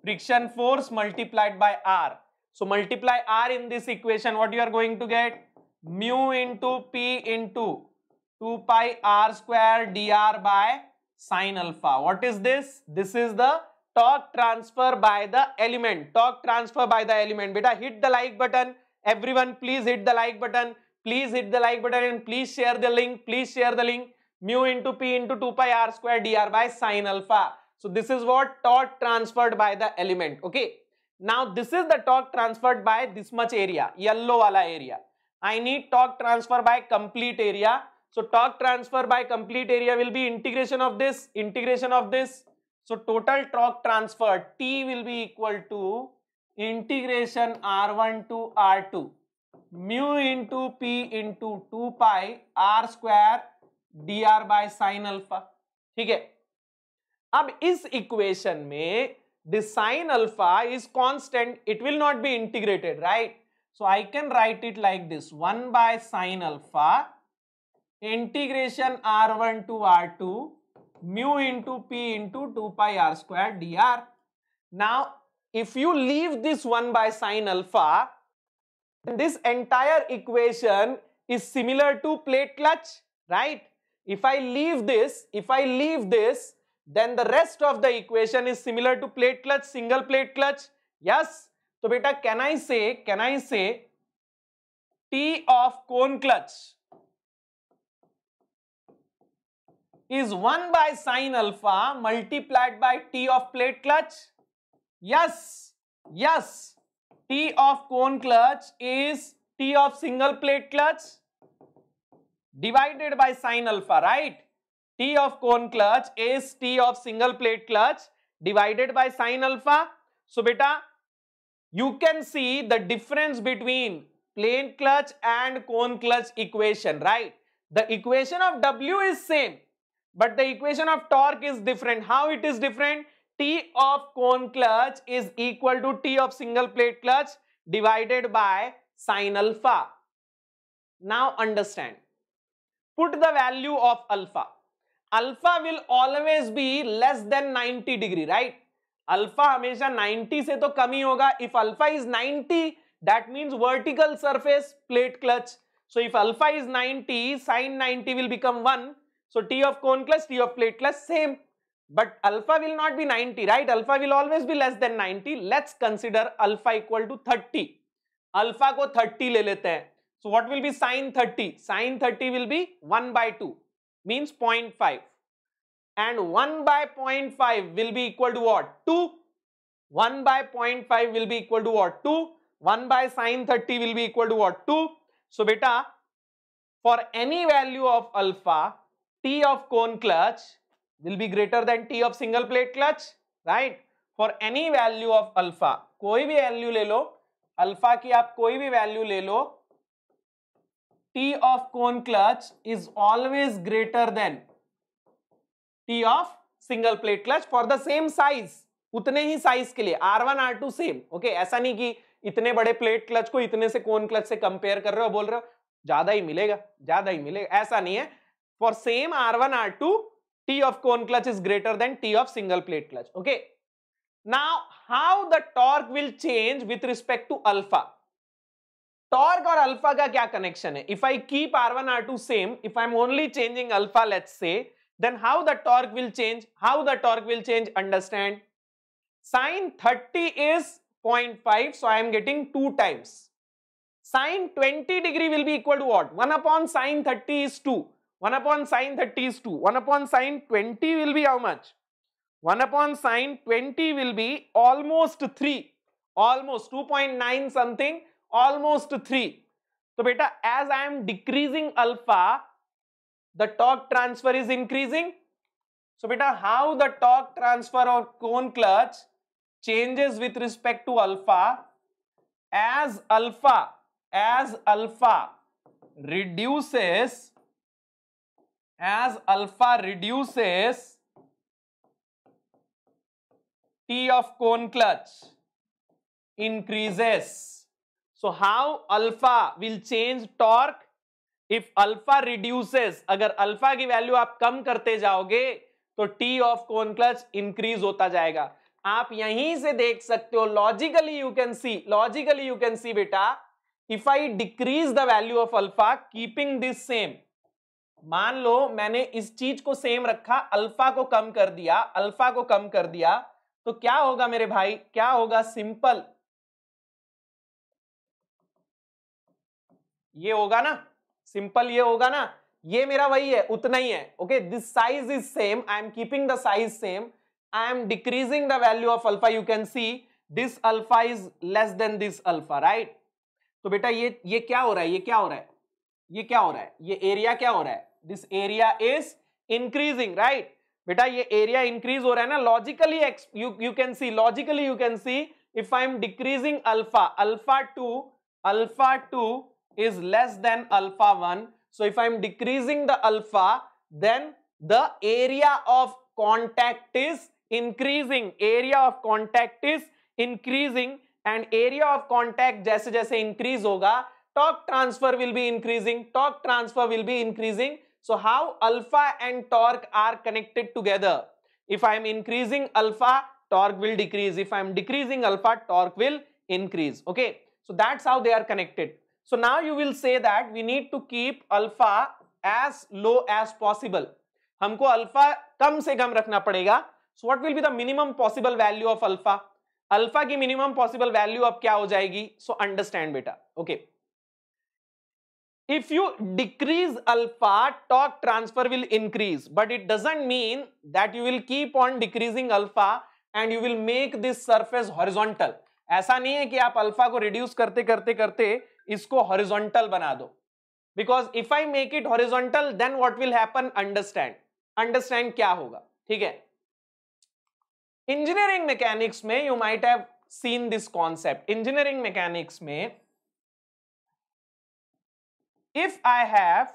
friction force multiplied bye R so multiply R in this equation what you are going to get mu into P into two pi R square d R by sine alpha what is this this is the torque transfer by the element torque transfer by the element बेटा hit the like button everyone please hit the like button Please hit the like button and please share the link. Please share the link. Mu into P into 2 pi R square dr by sine alpha. So this is what torque transferred by the element. Okay. Now this is the torque transferred by this much area. Yellow wala area. I need torque transfer by complete area. So torque transfer by complete area will be integration of this, integration of this. So total torque transfer T will be equal to integration R1 to R2. Mu into P into two pi R square d R by sine alpha ठीक है अब इस equation में sine alpha is constant it will not be integrated right so I can write it like this one by sine alpha integration R one to R two mu into P into two pi R square d R now if you leave this one by sine alpha this entire equation is similar to plate clutch, right? If I leave this, if I leave this, then the rest of the equation is similar to plate clutch, single plate clutch. Yes. So, beta, can I say, can I say T of cone clutch is 1 by sine alpha multiplied by T of plate clutch? Yes. Yes. T of cone clutch is T of single plate clutch divided by sine alpha, right? T of cone clutch is T of single plate clutch divided by sine alpha. So, beta, you can see the difference between plane clutch and cone clutch equation, right? The equation of W is same, but the equation of torque is different. How it is different? T of cone clutch is equal to T of single plate clutch divided by sine alpha now understand put the value of alpha alpha will always be less than 90 degree right alpha हमेशा 90 से तो कमी होगा if alpha is 90 that means vertical surface plate clutch so if alpha is 90 sine 90 will become 1 so T of cone clutch T of plate clutch same But alpha will not be 90, right? Alpha will always be less than 90. Let's consider alpha equal to 30. Alpha go 30 le लेते हैं. So what will be sine 30? Sine 30 will be 1 by 2 means 0.5. And 1 by 0.5 will be equal to what? 2. 1 by 0.5 will be equal to what? 2. 1 by sine 30 will be equal to what? 2. So beta, for any value of alpha, T of cone clutch, will be greater than T of single plate clutch, right? For any value of alpha, कोई भी value ले लो, alpha की आप कोई भी value ले लो T of cone clutch is always greater than T of single plate clutch for the same size उतने ही साइज के लिए R one R two same okay ऐसा नहीं कि इतने बड़े प्लेट क्लच को इतने से कोन क्लच से कंपेयर कर रहे हो बोल रहे हो ज्यादा ही मिलेगा ज्यादा ही मिलेगा ऐसा नहीं है for same R one R two T of cone clutch is greater than T of single plate clutch. Okay. Now, how the torque will change with respect to alpha? Torque or alpha का क्या connection है? If I keep R1, R2 same, if I'm only changing alpha, let's say, then how the torque will change? How the torque will change? Understand? Sine 30 is 0.5, so I am getting 2 times. Sine 20 degree will be equal to what? 1 upon sine 30 is 2. 1 upon sine 30 is 2. 1 upon sine 20 will be how much? 1 upon sine 20 will be almost 3. Almost 2.9 something. Almost 3. So, beta, as I am decreasing alpha, the torque transfer is increasing. So, beta, how the torque transfer or cone clutch changes with respect to alpha? As alpha, as alpha reduces, as alpha reduces T of cone clutch increases. So how alpha will change torque? If alpha reduces, अगर alpha की value आप कम करते जाओगे तो T of cone clutch increase होता जाएगा आप यहीं से देख सकते हो logically you can see logically you can see बेटा if I decrease the value of alpha keeping this same मान लो मैंने इस चीज को सेम रखा अल्फा को कम कर दिया अल्फा को कम कर दिया तो क्या होगा मेरे भाई क्या होगा सिंपल ये होगा ना सिंपल ये होगा ना ये मेरा वही है उतना ही है okay this size is same I am keeping the size same I am decreasing the value of alpha you can see this alpha is less than this alpha right तो बेटा ये ये क्या हो रहा है ये क्या हो रहा है ये क्या हो रहा है ये एरिया क्या हो रहा है This area is increasing, right? बेटा ये एरिया इंक्रीज हो रहा है ना logically you can see logically you can see if I am alpha, alpha alpha two alpha is less than alpha 1. So if I'm decreasing the alpha, then the area of contact is increasing. Area of contact is increasing and area of contact जैसे जैसे increase होगा, talk transfer will be increasing, Talk transfer will be increasing so how alpha and torque are connected together? If I am increasing alpha, torque will decrease. If I am decreasing alpha, torque will increase. Okay. So that's how they are connected. So now you will say that we need to keep alpha as low as possible. हमको alpha कम से कम रखना पड़ेगा so what will be the minimum possible value of alpha alpha की minimum possible value अब क्या हो जाएगी सो अंडरस्टैंड बेटा okay okay. if you decrease alpha, torque transfer will increase. But it doesn't mean that you will keep on decreasing alpha and you will make this surface horizontal. ऐसा नहीं है कि आप अल्फा को reduce करते करते करते इसको हॉरिजॉन्टल बना दो because if I make it horizontal then what will happen understand understand क्या होगा ठीक है इंजीनियरिंग मैकेनिक्स में you might have seen this concept engineering mechanics में if I have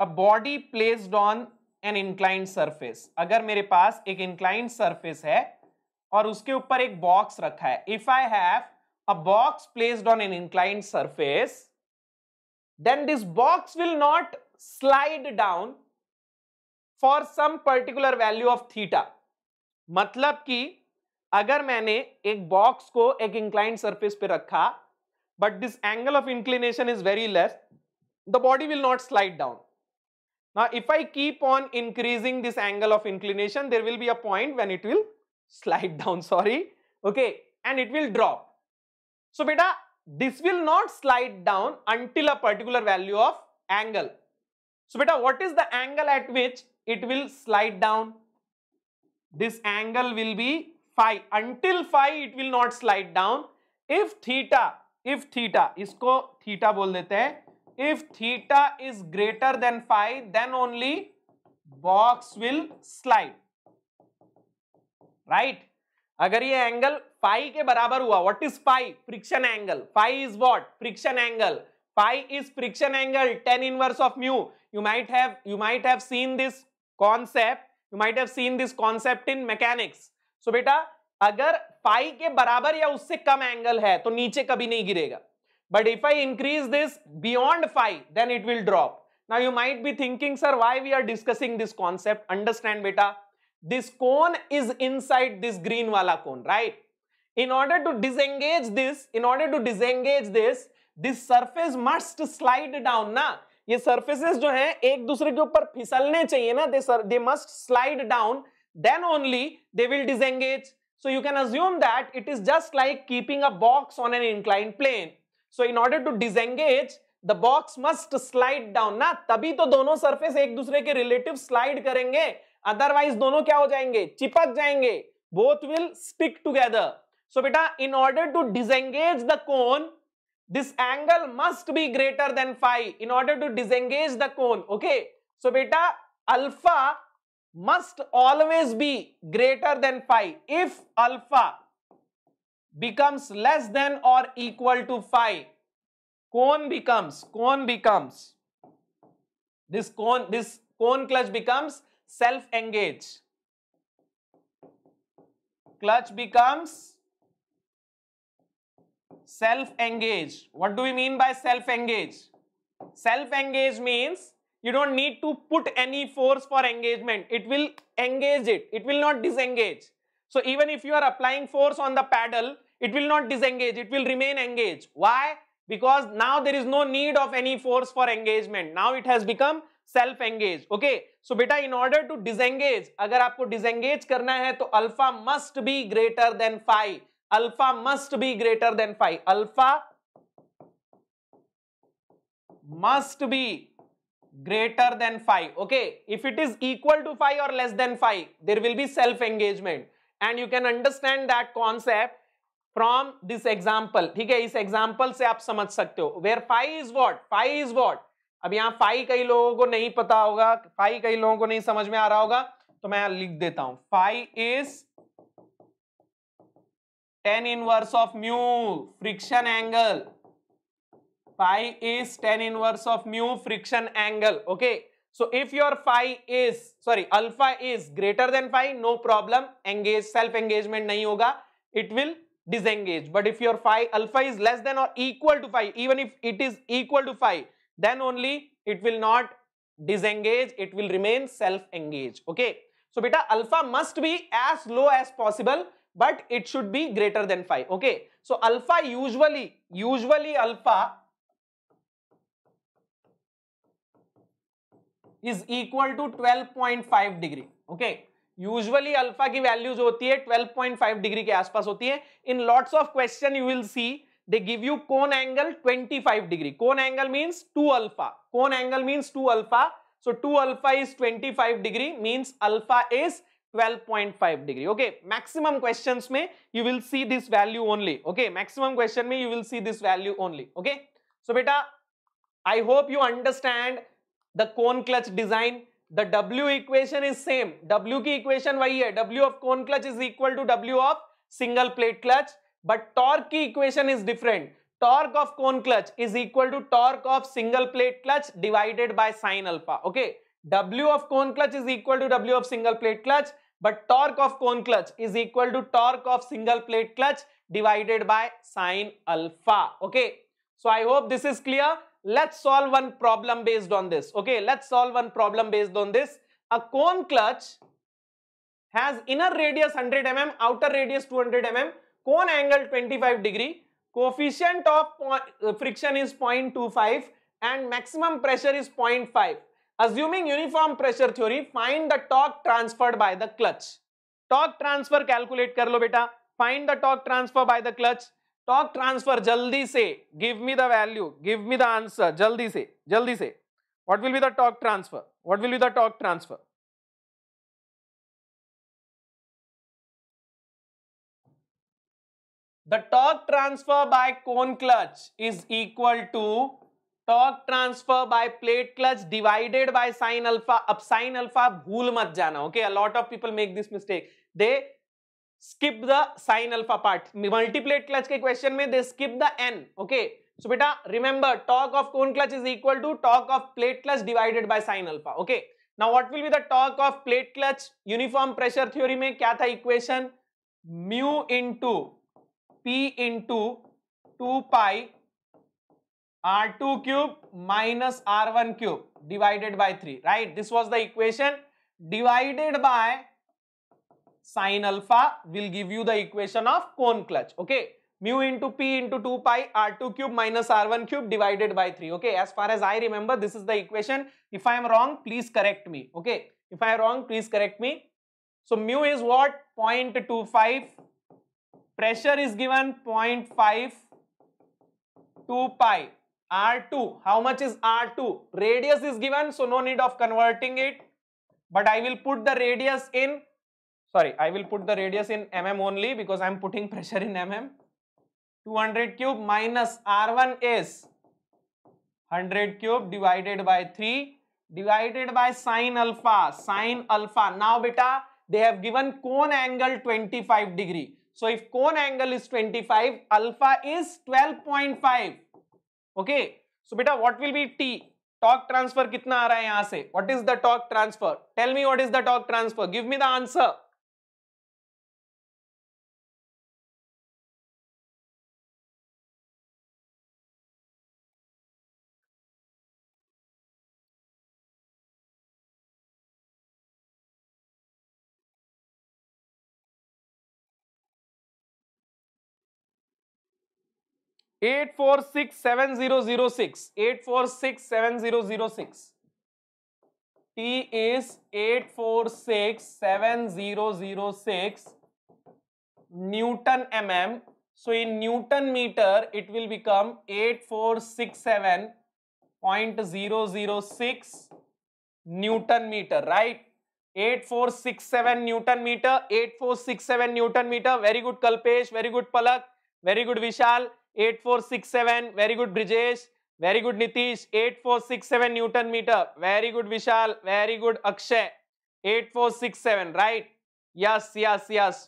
a body placed on an inclined surface अगर मेरे पास एक inclined surface है और उसके ऊपर एक बॉक्स रखा है if I have a box placed on an inclined surface then this box will not slide down for some particular value of theta मतलब कि अगर मैंने एक बॉक्स को एक इंक्लाइंड सरफेस पे रखा but this angle of inclination is very less the body will not slide down. Now, if I keep on increasing this angle of inclination, there will be a point when it will slide *laughs* down, sorry, okay, and it will drop. So, beta, this will not slide down until a particular value of angle. So, beta, what is the angle at which it will slide down? This angle will be phi. Until phi, it will not slide down. If theta, if theta, इसको theta बोल देते हैं if theta is greater than phi then only box will slide right अगर ये angle five के बराबर हुआ what is phi friction angle phi is what friction angle phi is friction angle tan inverse of mu you might have you might have seen this concept you might have seen this concept in mechanics so बेटा अगर five के बराबर या उससे कम angle है तो नीचे कभी नहीं गिरेगा But if I increase this beyond phi, then it will drop. Now you might be thinking, sir, why we are discussing this concept? Understand, beta. This cone is inside this green wala cone, right? In order to disengage this, in order to disengage this, this surface must slide down, na? ये surfaces, जो हैं एक दूसरे के ऊपर फिसलने चाहिए ना they they must slide down. Then only they will disengage. So you can assume that it is just like keeping a box on an inclined plane. So in order to disengage the box must slide down ना तभी तो दोनों surface एक दूसरे के relative slide करेंगे otherwise दोनों क्या हो जाएंगे चिपक जाएंगे both will stick together so बेटा in order to disengage the cone this angle must be greater than phi in order to disengage the cone okay so बेटा alpha must always be greater than phi if alpha becomes less than or equal to phi. Cone becomes, cone becomes, this cone, this cone clutch becomes self-engaged. Clutch becomes self-engaged. What do we mean by self-engaged? Self-engaged means you don't need to put any force for engagement. It will engage it. It will not disengage. So even if you are applying force on the paddle, it will not disengage, it will remain engaged. Why? Because now there is no need of any force for engagement. Now it has become self-engaged. Okay. So, beta, in order to disengage, agar aapko disengage karna hai, to alpha must be greater than phi. Alpha must be greater than phi. Alpha must be greater than phi. Okay. If it is equal to phi or less than phi, there will be self-engagement. And you can understand that concept from this example ठीक है इस example से आप समझ सकते हो where phi is what phi is what अब यहाँ फाइव कई लोगों को नहीं पता होगा फाइव कई लोगों को नहीं समझ में आ रहा होगा तो मैं यहां लिख देता हूं phi is tan inverse of mu friction angle phi is tan inverse of mu friction angle okay So if your phi is, sorry, alpha is greater than phi, no problem, engage, self-engagement nahi hoga, it will disengage. But if your phi, alpha is less than or equal to phi, even if it is equal to phi, then only it will not disengage, it will remain self-engaged, okay. So beta, alpha must be as low as possible, but it should be greater than phi, okay. So alpha usually, usually alpha is equal to twelve point five degree okay usually alpha की value जो होती है twelve point five degree के आसपास होती है in lots of question you will see they give you cone angle 25 degree cone angle means 2 alpha cone angle means 2 alpha so 2 alpha is 25 degree means alpha is 12.5 degree okay maximum questions में you will see this value only okay maximum question में you will see this value only okay so बेटा I hope you understand the cone clutch design the W equation is same. W ki equation hai. W of cone clutch is equal to W of single plate clutch. But torque ki equation is different. Torque of cone clutch is equal to torque of single plate clutch divided by sine alpha. Okay. W of cone clutch is equal to W of single plate clutch. But torque of cone clutch is equal to torque of single plate clutch divided by sine alpha. Okay. So I hope this is clear let's solve one problem based on this. Okay, let's solve one problem based on this. A cone clutch has inner radius 100 mm, outer radius 200 mm, cone angle 25 degree, coefficient of uh, friction is 0.25 and maximum pressure is 0.5. Assuming uniform pressure theory, find the torque transferred by the clutch. Torque transfer calculate kar beta. Find the torque transfer by the clutch. Torque transfer जल्दी से give me the value give me the answer जल्दी से जल्दी से what will be the torque transfer what will be the torque transfer the torque transfer by cone clutch is equal to torque transfer by plate clutch divided by sin alpha ab sin alpha भूल मत जाना, okay a lot of people make this mistake they skip the sine alpha part multiplate clutch के question में they skip the N okay so बेटा remember torque of cone clutch is equal to torque of plate clutch divided by sine alpha okay now what will be the torque of plate clutch uniform pressure theory में क्या था equation mu into P into two pi R two cube minus R one cube divided by three right this was the equation divided by sine alpha will give you the equation of cone clutch. Okay. Mu into P into 2 pi R2 cube minus R1 cube divided by 3. Okay. As far as I remember, this is the equation. If I am wrong, please correct me. Okay. If I am wrong, please correct me. So, mu is what? 0.25. Pressure is given 0.5 2 pi. R2, how much is R2? Radius is given, so no need of converting it. But I will put the radius in sorry I will put the radius in mm only because I am putting pressure in mm 200 cube minus r1 is 100 cube divided by 3 divided by sine alpha sine alpha now beta they have given cone angle 25 degree so if cone angle is 25 alpha is 12.5 okay so beta what will be t Talk transfer? कितना आ रहा है यहां से what is the torque transfer tell me what is the torque transfer give Eight four six seven zero zero six. Eight four six seven zero zero six. T is eight four six seven zero zero six Newton mm. So in Newton meter, it will become eight four six seven point zero zero six Newton meter, right? 8467 Newton meter, 8467 Newton meter. Very good Kalpesh, very good Palak, very good Vishal. Eight four six seven very good Brijesh very good Nitish eight four six seven newton metre very good Vishal very good Akshay eight four six seven right yes yes yes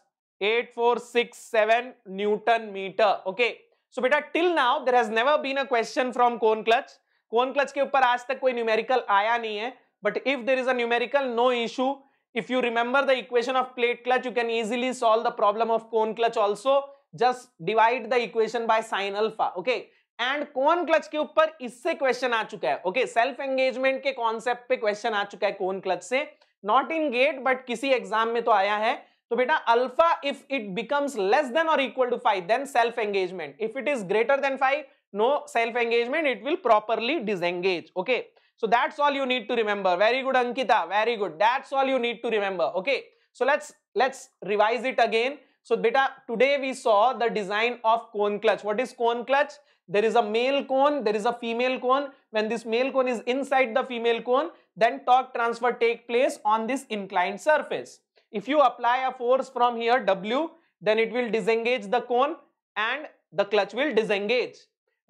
eight four six seven newton metre okay so बेटा till now there has never been a question from cone clutch cone clutch के ऊपर आज तक कोई numerical आया नहीं है but if there is a numerical no issue if you remember the equation of plate clutch you can easily solve the problem of cone clutch also just divide the equation by sine alpha okay and cone clutch के ऊपर इससे question आ चुका है okay self engagement के concept पे question आ चुका है कौन क्लच से नॉट इन गेट बट किसी एग्जाम में तो आया है तो बेटा alpha if it becomes less then और equal to five then self engagement if it is greater than five no self engagement it will properly disengage okay so that's all you need to remember very good Ankita very good that's all you need to remember okay so let's let's revise it again So beta, today we saw the design of cone clutch. What is cone clutch? There is a male cone, there is a female cone. When this male cone is inside the female cone, then torque transfer take place on this inclined surface. If you apply a force from here W, then it will disengage the cone and the clutch will disengage.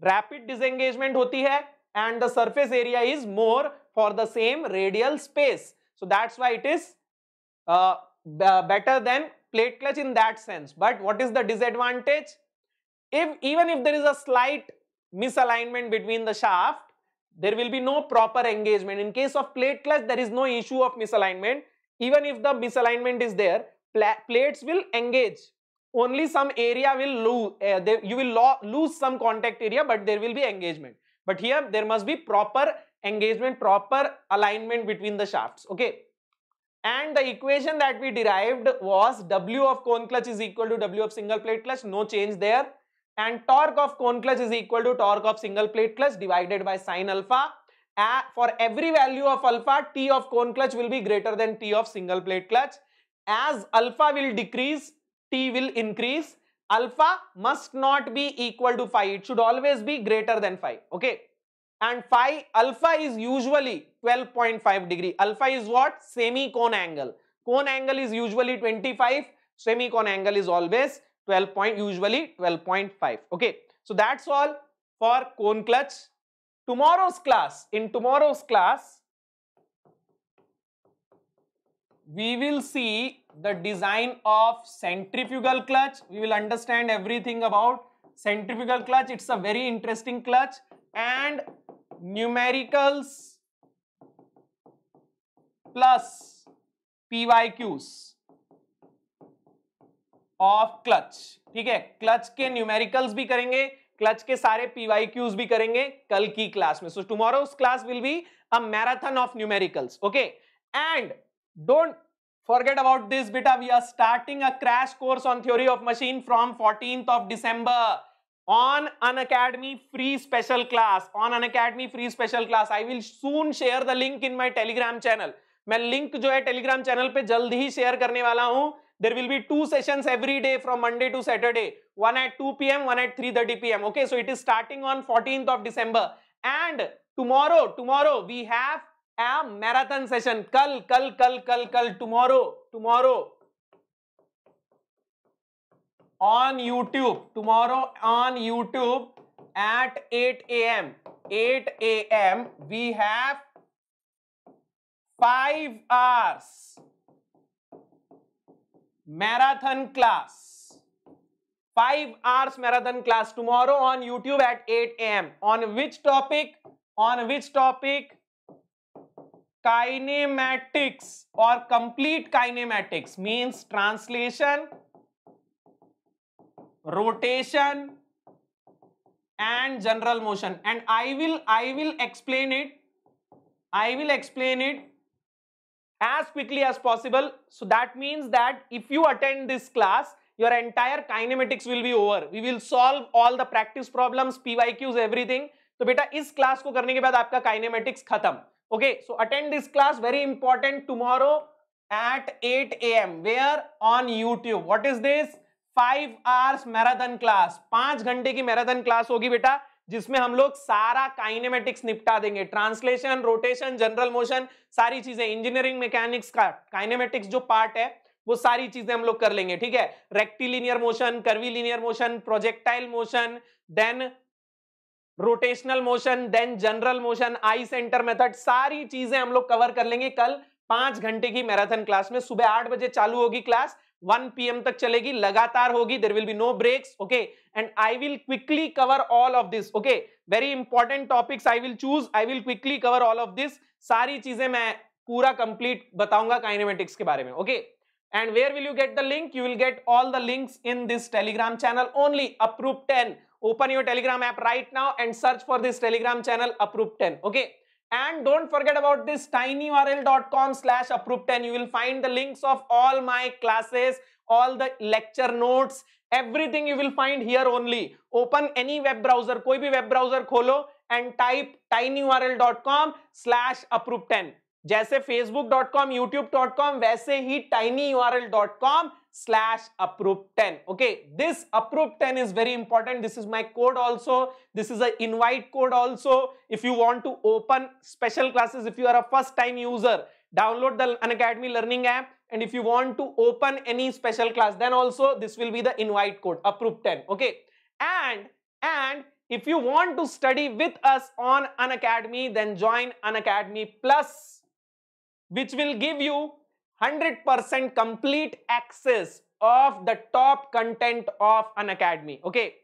Rapid disengagement hoti hai and the surface area is more for the same radial space. So that's why it is uh, better than Plate clutch in that sense. But what is the disadvantage? If even if there is a slight misalignment between the shaft, there will be no proper engagement. In case of plate clutch, there is no issue of misalignment. Even if the misalignment is there, plates will engage. Only some area will lose, uh, they, you will lose some contact area, but there will be engagement. But here, there must be proper engagement, proper alignment between the shafts. Okay. And the equation that we derived was W of cone clutch is equal to W of single plate clutch, no change there. And torque of cone clutch is equal to torque of single plate clutch divided by sine alpha. Uh, for every value of alpha, T of cone clutch will be greater than T of single plate clutch. As alpha will decrease, T will increase. Alpha must not be equal to phi. It should always be greater than phi. Okay and phi alpha is usually 12.5 degree. Alpha is what? Semi-cone angle. Cone angle is usually 25, semi-cone angle is always 12 point, usually 12.5. Okay, so that's all for cone clutch. Tomorrow's class, in tomorrow's class, we will see the design of centrifugal clutch. We will understand everything about centrifugal clutch. It's a very interesting clutch and numericals plus PYQs of clutch ठीक है clutch के numericals भी करेंगे clutch के सारे PYQs भी करेंगे कल की क्लास में so tomorrow class will be a marathon of numericals okay and don't forget about this बेटा we are starting a crash course on theory of machine from 14th of December on an academy free special class on an academy free special class i will soon share the link in my telegram channel मैं link जो है Telegram channel पे जल्द ही share करने वाला हूं there will be two sessions every day from Monday to Saturday one eight two P M one eight three thirty P M okay so it is starting on fourteen of December and tomorrow tomorrow we have marathon session कल कल कल कल कल tomorrow tomorrow on YouTube tomorrow on YouTube at 8 a.m. 8 a.m. we have 5 hours marathon class 5 hours marathon class tomorrow on YouTube at 8 a.m. on which topic on which topic kinematics or complete kinematics means translation rotation and general motion and I will I will explain it I will explain it as quickly as possible so that means that if you attend this class your entire kinematics will be over we will solve all the practice problems PYQs everything So, beta, is class को करने के बाद आपका kinematics खत्म Okay. So attend this class. Very important tomorrow at 8 a.m. Where? On YouTube. What is this? Five hours marathon class पांच घंटे की marathon class होगी बेटा जिसमें हम लोग सारा काइनेमेटिक्स निपटा देंगे ट्रांसलेशन रोटेशन जनरल मोशन सारी चीजें इंजीनियरिंग मैकेनिक्स का काइनेमेटिक्स जो पार्ट है वो सारी चीजें हम लोग कर लेंगे ठीक है rectilinear motion linear motion projectile motion then rotational motion then general motion I centre method सारी चीजें हम लोग कवर कर लेंगे कल पांच घंटे की मैराथन क्लास में सुबह आठ बजे चालू होगी क्लास 1 पीएम तक चलेगी लगातार होगी there will be no breaks okay and I will quickly cover all of this okay very important topics I will choose I will quickly cover all of this सारी चीजें मैं पूरा कंप्लीट बताऊंगा kinematics के बारे में okay and where will you get the link you will get all the links in this Telegram channel only approve ten open your Telegram app right now and search for this Telegram channel approve ten okay And don't forget about this tinyurl.com slash approved10. You will find the links of all my classes, all the lecture notes, everything you will find here only. Open any web browser, कोई भी web browser खोलो and type tinyurl.com slash approved10. जैसे facebook.com, youtube.com वैसे ही tinyurl.com slash approve 10 okay this approve 10 is very important this is my code also this is a invite code also if you want to open special classes if you are a first time user download the unacademy learning app and if you want to open any special class then also this will be the invite code approve 10 okay and and if you want to study with us on unacademy then join unacademy plus which will give you 100% complete access of the top content of an academy. Okay.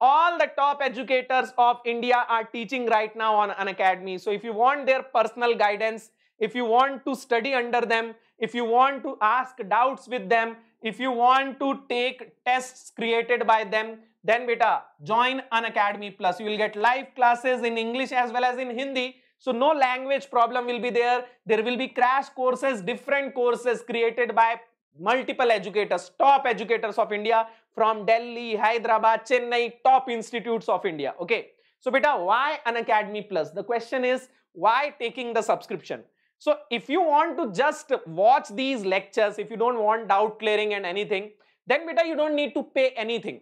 All the top educators of India are teaching right now on an academy. So if you want their personal guidance, if you want to study under them, if you want to ask doubts with them, if you want to take tests created by them, then beta, join an Academy Plus. You will get live classes in English as well as in Hindi so no language problem will be there. There will be crash courses, different courses created by multiple educators, top educators of India from Delhi, Hyderabad, Chennai, top institutes of India. Okay. So beta, why an Academy Plus? The question is, why taking the subscription? So if you want to just watch these lectures, if you don't want doubt clearing and anything, then beta, you don't need to pay anything.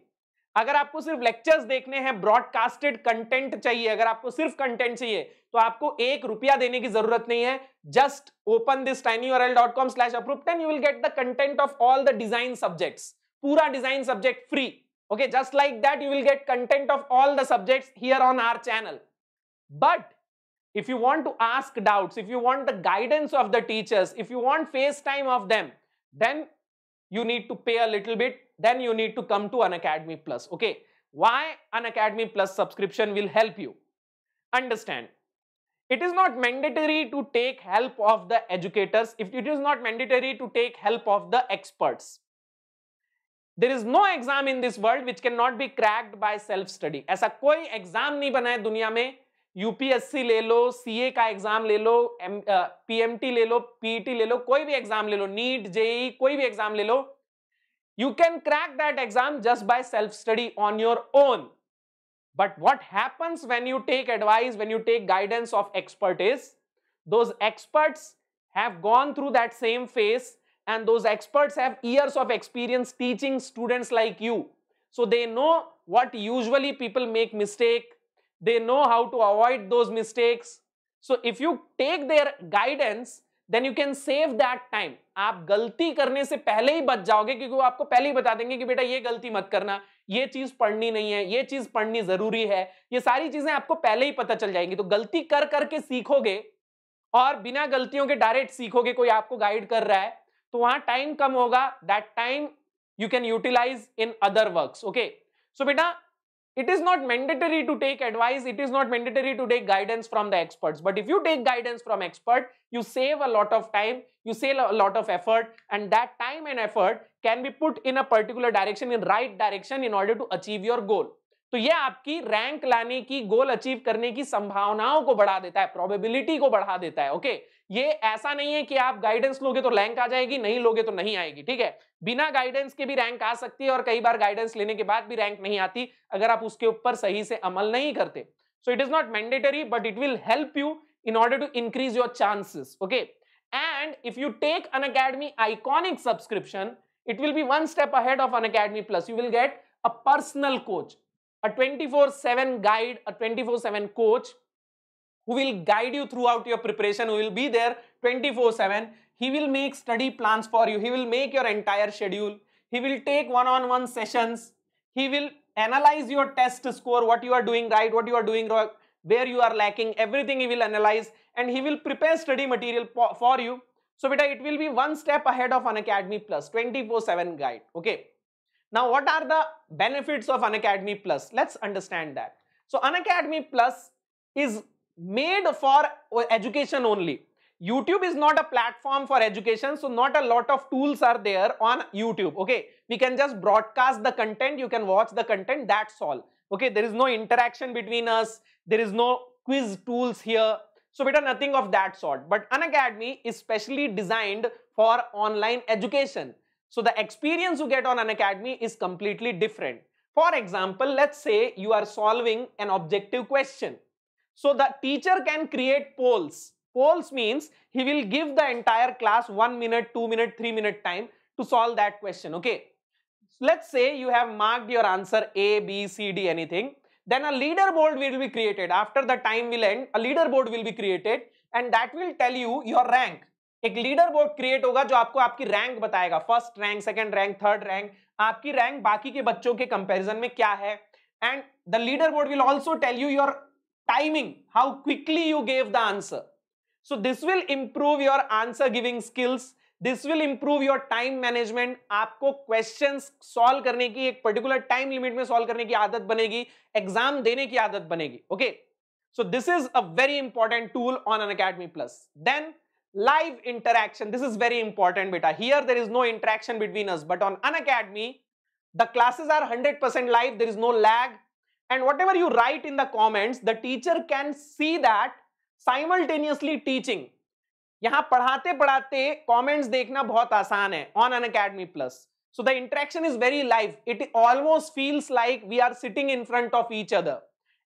अगर आपको सिर्फ lectures देखने हैं broadcasted content चाहिए अगर आपको सिर्फ content चाहिए तो आपको एक रुपया देने की जरूरत नहीं है just open this tiny dot com slash approve ten you will get the content of all the design subjects पूरा design subject free okay just like that you will get content of all the subjects here on our channel but if you want to ask doubt if you want the guidance of the teachers if you want face time of them then you need to पे अ little bit then you need to come to Unacademy Plus. Okay. Why Unacademy Plus subscription will help you? Understand. It is not mandatory to take help of the educators. If it is not mandatory to take help of the experts. there is no exam in this world which cannot be cracked by self-study. Self study ऐसा कोई exam नहीं बना है दुनिया में UPSC ले लो CA का exam ले लो uh, PMT ले लो PET ले लो कोई भी exam ले लो NEET, JEE, कोई भी exam ले लो you can crack that exam just by self-study on your own. But what happens when you take advice, when you take guidance of expert is, those experts have gone through that same phase and those experts have years of experience teaching students like you. So they know what usually people make mistake. They know how to avoid those mistakes. So if you take their guidance, then you can save that time आप गलती करने से पहले ही बच जाओगे क्योंकि वो आपको पहले ही बता देंगे कि बेटा ये गलती मत करना ये चीज पढ़नी नहीं है ये चीज पढ़नी जरूरी है ये सारी चीजें आपको पहले ही पता चल जाएंगी तो गलती कर करके सीखोगे और बिना गलतियों के डायरेक्ट सीखोगे कोई आपको गाइड कर रहा है तो वहां टाइम कम होगा that time you can utilize in other work okay so बेटा it is not mandatory to take advice, it is not mandatory to take guidance from the experts. But if you take guidance from expert, you save a lot of time, you save a lot of effort and that time and effort can be put in a particular direction, in right direction in order to achieve your goal. तो ये आपकी rank लाने की goal achieve करने की संभावनाओं को बढ़ा देता है प्रोबेबिलिटी को बढ़ा देता है ओके ये ऐसा नहीं है कि आप गाइडेंस लोगे तो रैंक आ जाएगी नहीं लोगे तो नहीं आएगी ठीक है बिना गाइडेंस के भी रैंक आ सकती है और कई बार गाइडेंस लेने के बाद भी रैंक नहीं आती अगर आप उसके ऊपर सही से अमल नहीं करते so it is not mandatory but it will help you in order to increase your chances okay and if you take Unacademy Iconic subscription it will be one step ahead of Unacademy Plus you will get a personal coach a 24-7 guide, a 24-7 coach who will guide you throughout your preparation, who will be there 24-7. He will make study plans for you. He will make your entire schedule. He will take one-on-one -on -one sessions. He will analyze your test score, what you are doing right, what you are doing wrong, where you are lacking, everything he will analyze and he will prepare study material for you. So it will be one step ahead of an Academy Plus 24-7 guide. Okay. Now, what are the benefits of Unacademy Plus? Let's understand that. So, Unacademy Plus is made for education only. YouTube is not a platform for education, so not a lot of tools are there on YouTube, okay? We can just broadcast the content, you can watch the content, that's all. Okay, there is no interaction between us, there is no quiz tools here. So, beta nothing of that sort. But Unacademy is specially designed for online education. So the experience you get on an academy is completely different. For example, let's say you are solving an objective question. So the teacher can create polls. Polls means he will give the entire class 1 minute, 2 minute, 3 minute time to solve that question. Okay. Let's say you have marked your answer A, B, C, D, anything. Then a leaderboard will be created. After the time will end, a leaderboard will be created and that will tell you your rank. एक leaderboard create होगा जो आपको आपकी rank बताएगा first rank second rank third rank आपकी rank बाकी के बच्चों के कंपैरिजन में क्या है and the leaderboard will also tell you your timing how quickly you gave the answer so this will improve your answer giving skills this will improve your time management आपको question solve करने की एक particular time limit में solve करने की आदत बनेगी exam देने की आदत बनेगी okay so this is a very important tool on Unacademy Plus then live interaction. This is very important beta. Here there is no interaction between us but on Unacademy the classes are 100% live. There is no lag and whatever you write in the comments the teacher can see that simultaneously teaching. यहाँ पढ़ाते पढ़ाते comments देखना बहुत आसान है on Academy Plus. So the interaction is very live. It almost feels like we are sitting in front of each other.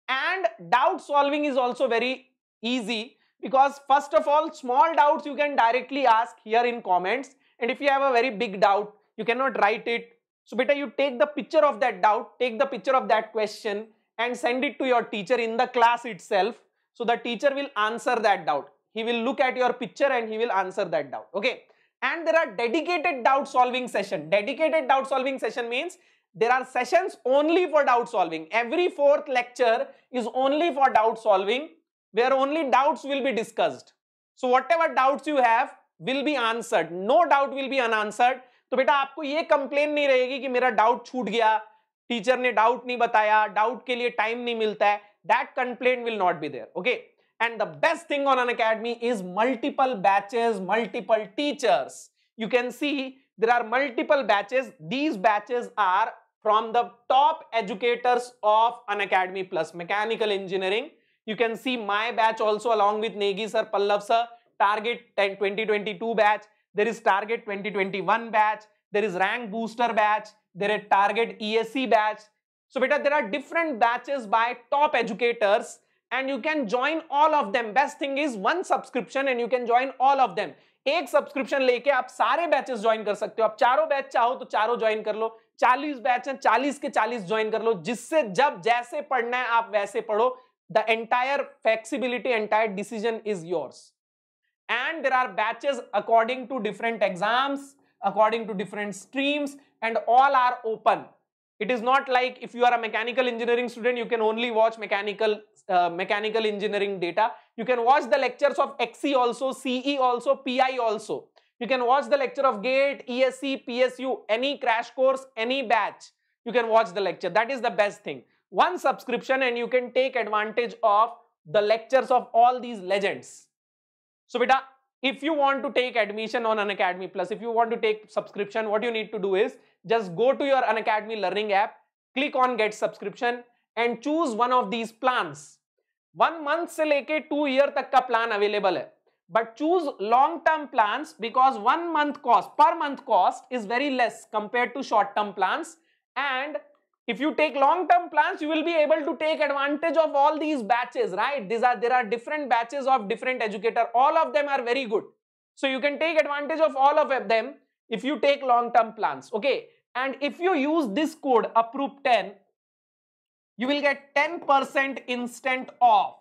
And doubt solving is also very easy because first of all small doubts you can directly ask here in comments and if you have a very big doubt you cannot write it so better you take the picture of that doubt take the picture of that question and send it to your teacher in the class itself so the teacher will answer that doubt he will look at your picture and he will answer that doubt okay and there are dedicated doubt solving session dedicated doubt solving session means there are sessions only for doubt solving every fourth lecture is only for doubt solving where only doubts will be discussed so whatever doubts you have will be answered no doubt will be unanswered to beta aapko ye complain nahi rahegi ki mera doubt छूट gaya teacher ne doubt nahi bataya doubt ke liye time nahi milta hai that complaint will not be there okay and the best thing on an academy is multiple batches multiple teachers you can see there are multiple batches these batches are from the top educators of an academy plus mechanical engineering You can see my batch also along with Negi sir, Pallav sir, Target 2022 batch. There is Target 2021 batch. There is Rank Booster batch. There is Target ESC batch. So beta, there are different batches by top educators and you can join all of them. Best thing is one subscription and you can join all of them. एक subscription लेके आप सारे batches join कर सकते हो आप चारों batch चाहो तो चारों ज्वाइन कर लो 40 बैच हैं 40 के 40 ज्वाइन कर लो जिससे जब जैसे पढ़ना है आप वैसे पढ़ो the entire flexibility entire decision is yours and there are batches according to different exams according to different streams and all are open it is not like if you are a mechanical engineering student you can only watch mechanical uh, mechanical engineering data you can watch the lectures of xe also ce also pi also you can watch the lecture of gate esc psu any crash course any batch you can watch the lecture that is the best thing one subscription and you can take advantage of the lectures of all these legends. So beta, if you want to take admission on Unacademy Plus, if you want to take subscription, what you need to do is just go to your Unacademy Learning app, click on get subscription and choose one of these plans. One month se leke two year तक का plan available है but choose long term plan because one month cost per month cost is very less compare to short term plan if you take long-term plans, you will be able to take advantage of all these batches, right? These are There are different batches of different educator. All of them are very good. So you can take advantage of all of them if you take long-term plans, okay? And if you use this code, APPROVE10, you will get 10% instant off.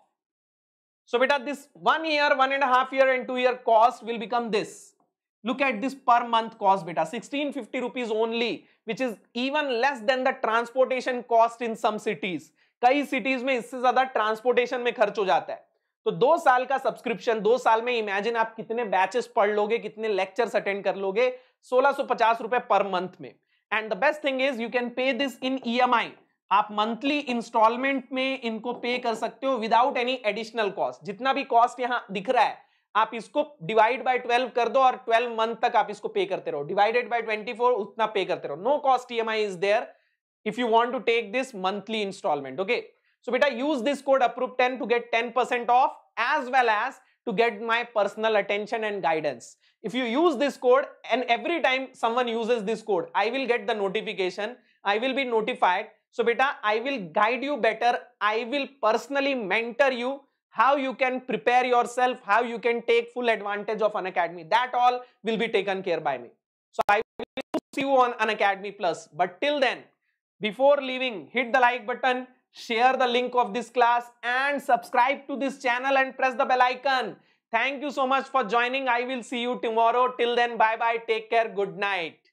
So beta, this one year, one and a half year and two year cost will become this. look at this per month cost beta 1650 rupees only which is even less than the transportation cost in some cities कई cities में इससे ज्यादा transportation में खर्च हो जाता है तो दो साल का सब्सक्रिप्शन दो साल में इमेजिन आप कितने बैचेस पढ़ लोगे कितने लेक्चर्स अटेंड कर लोगे सोलह रुपए पर मंथ में and the best thing is you can pay this in EMI आप मंथली इंस्टॉलमेंट में इनको पे कर सकते हो विदाउट एनी एडिशनल कॉस्ट जितना भी कॉस्ट यहाँ दिख रहा है आप इसको डिवाइड बाय 12 कर दो और ट्वेल्व मंथ तक आप इसको पे करते रहो डिवाइडेड बाय 24 उतना पे करते रहो no cost EMI is there if you want to take this monthly instalment okay so बेटा use this code approve 10 to get 10% off as well as to get my personal attention and guidance if you use this code and every time someone uses this code I will get the notification I will be notified so बेटा I will guide you better I will personally mentor you how you can prepare yourself, how you can take full advantage of an academy. That all will be taken care by me. So I will see you on an academy plus. But till then, before leaving, hit the like button, share the link of this class and subscribe to this channel and press the bell icon. Thank you so much for joining. I will see you tomorrow. Till then, bye-bye. Take care. Good night.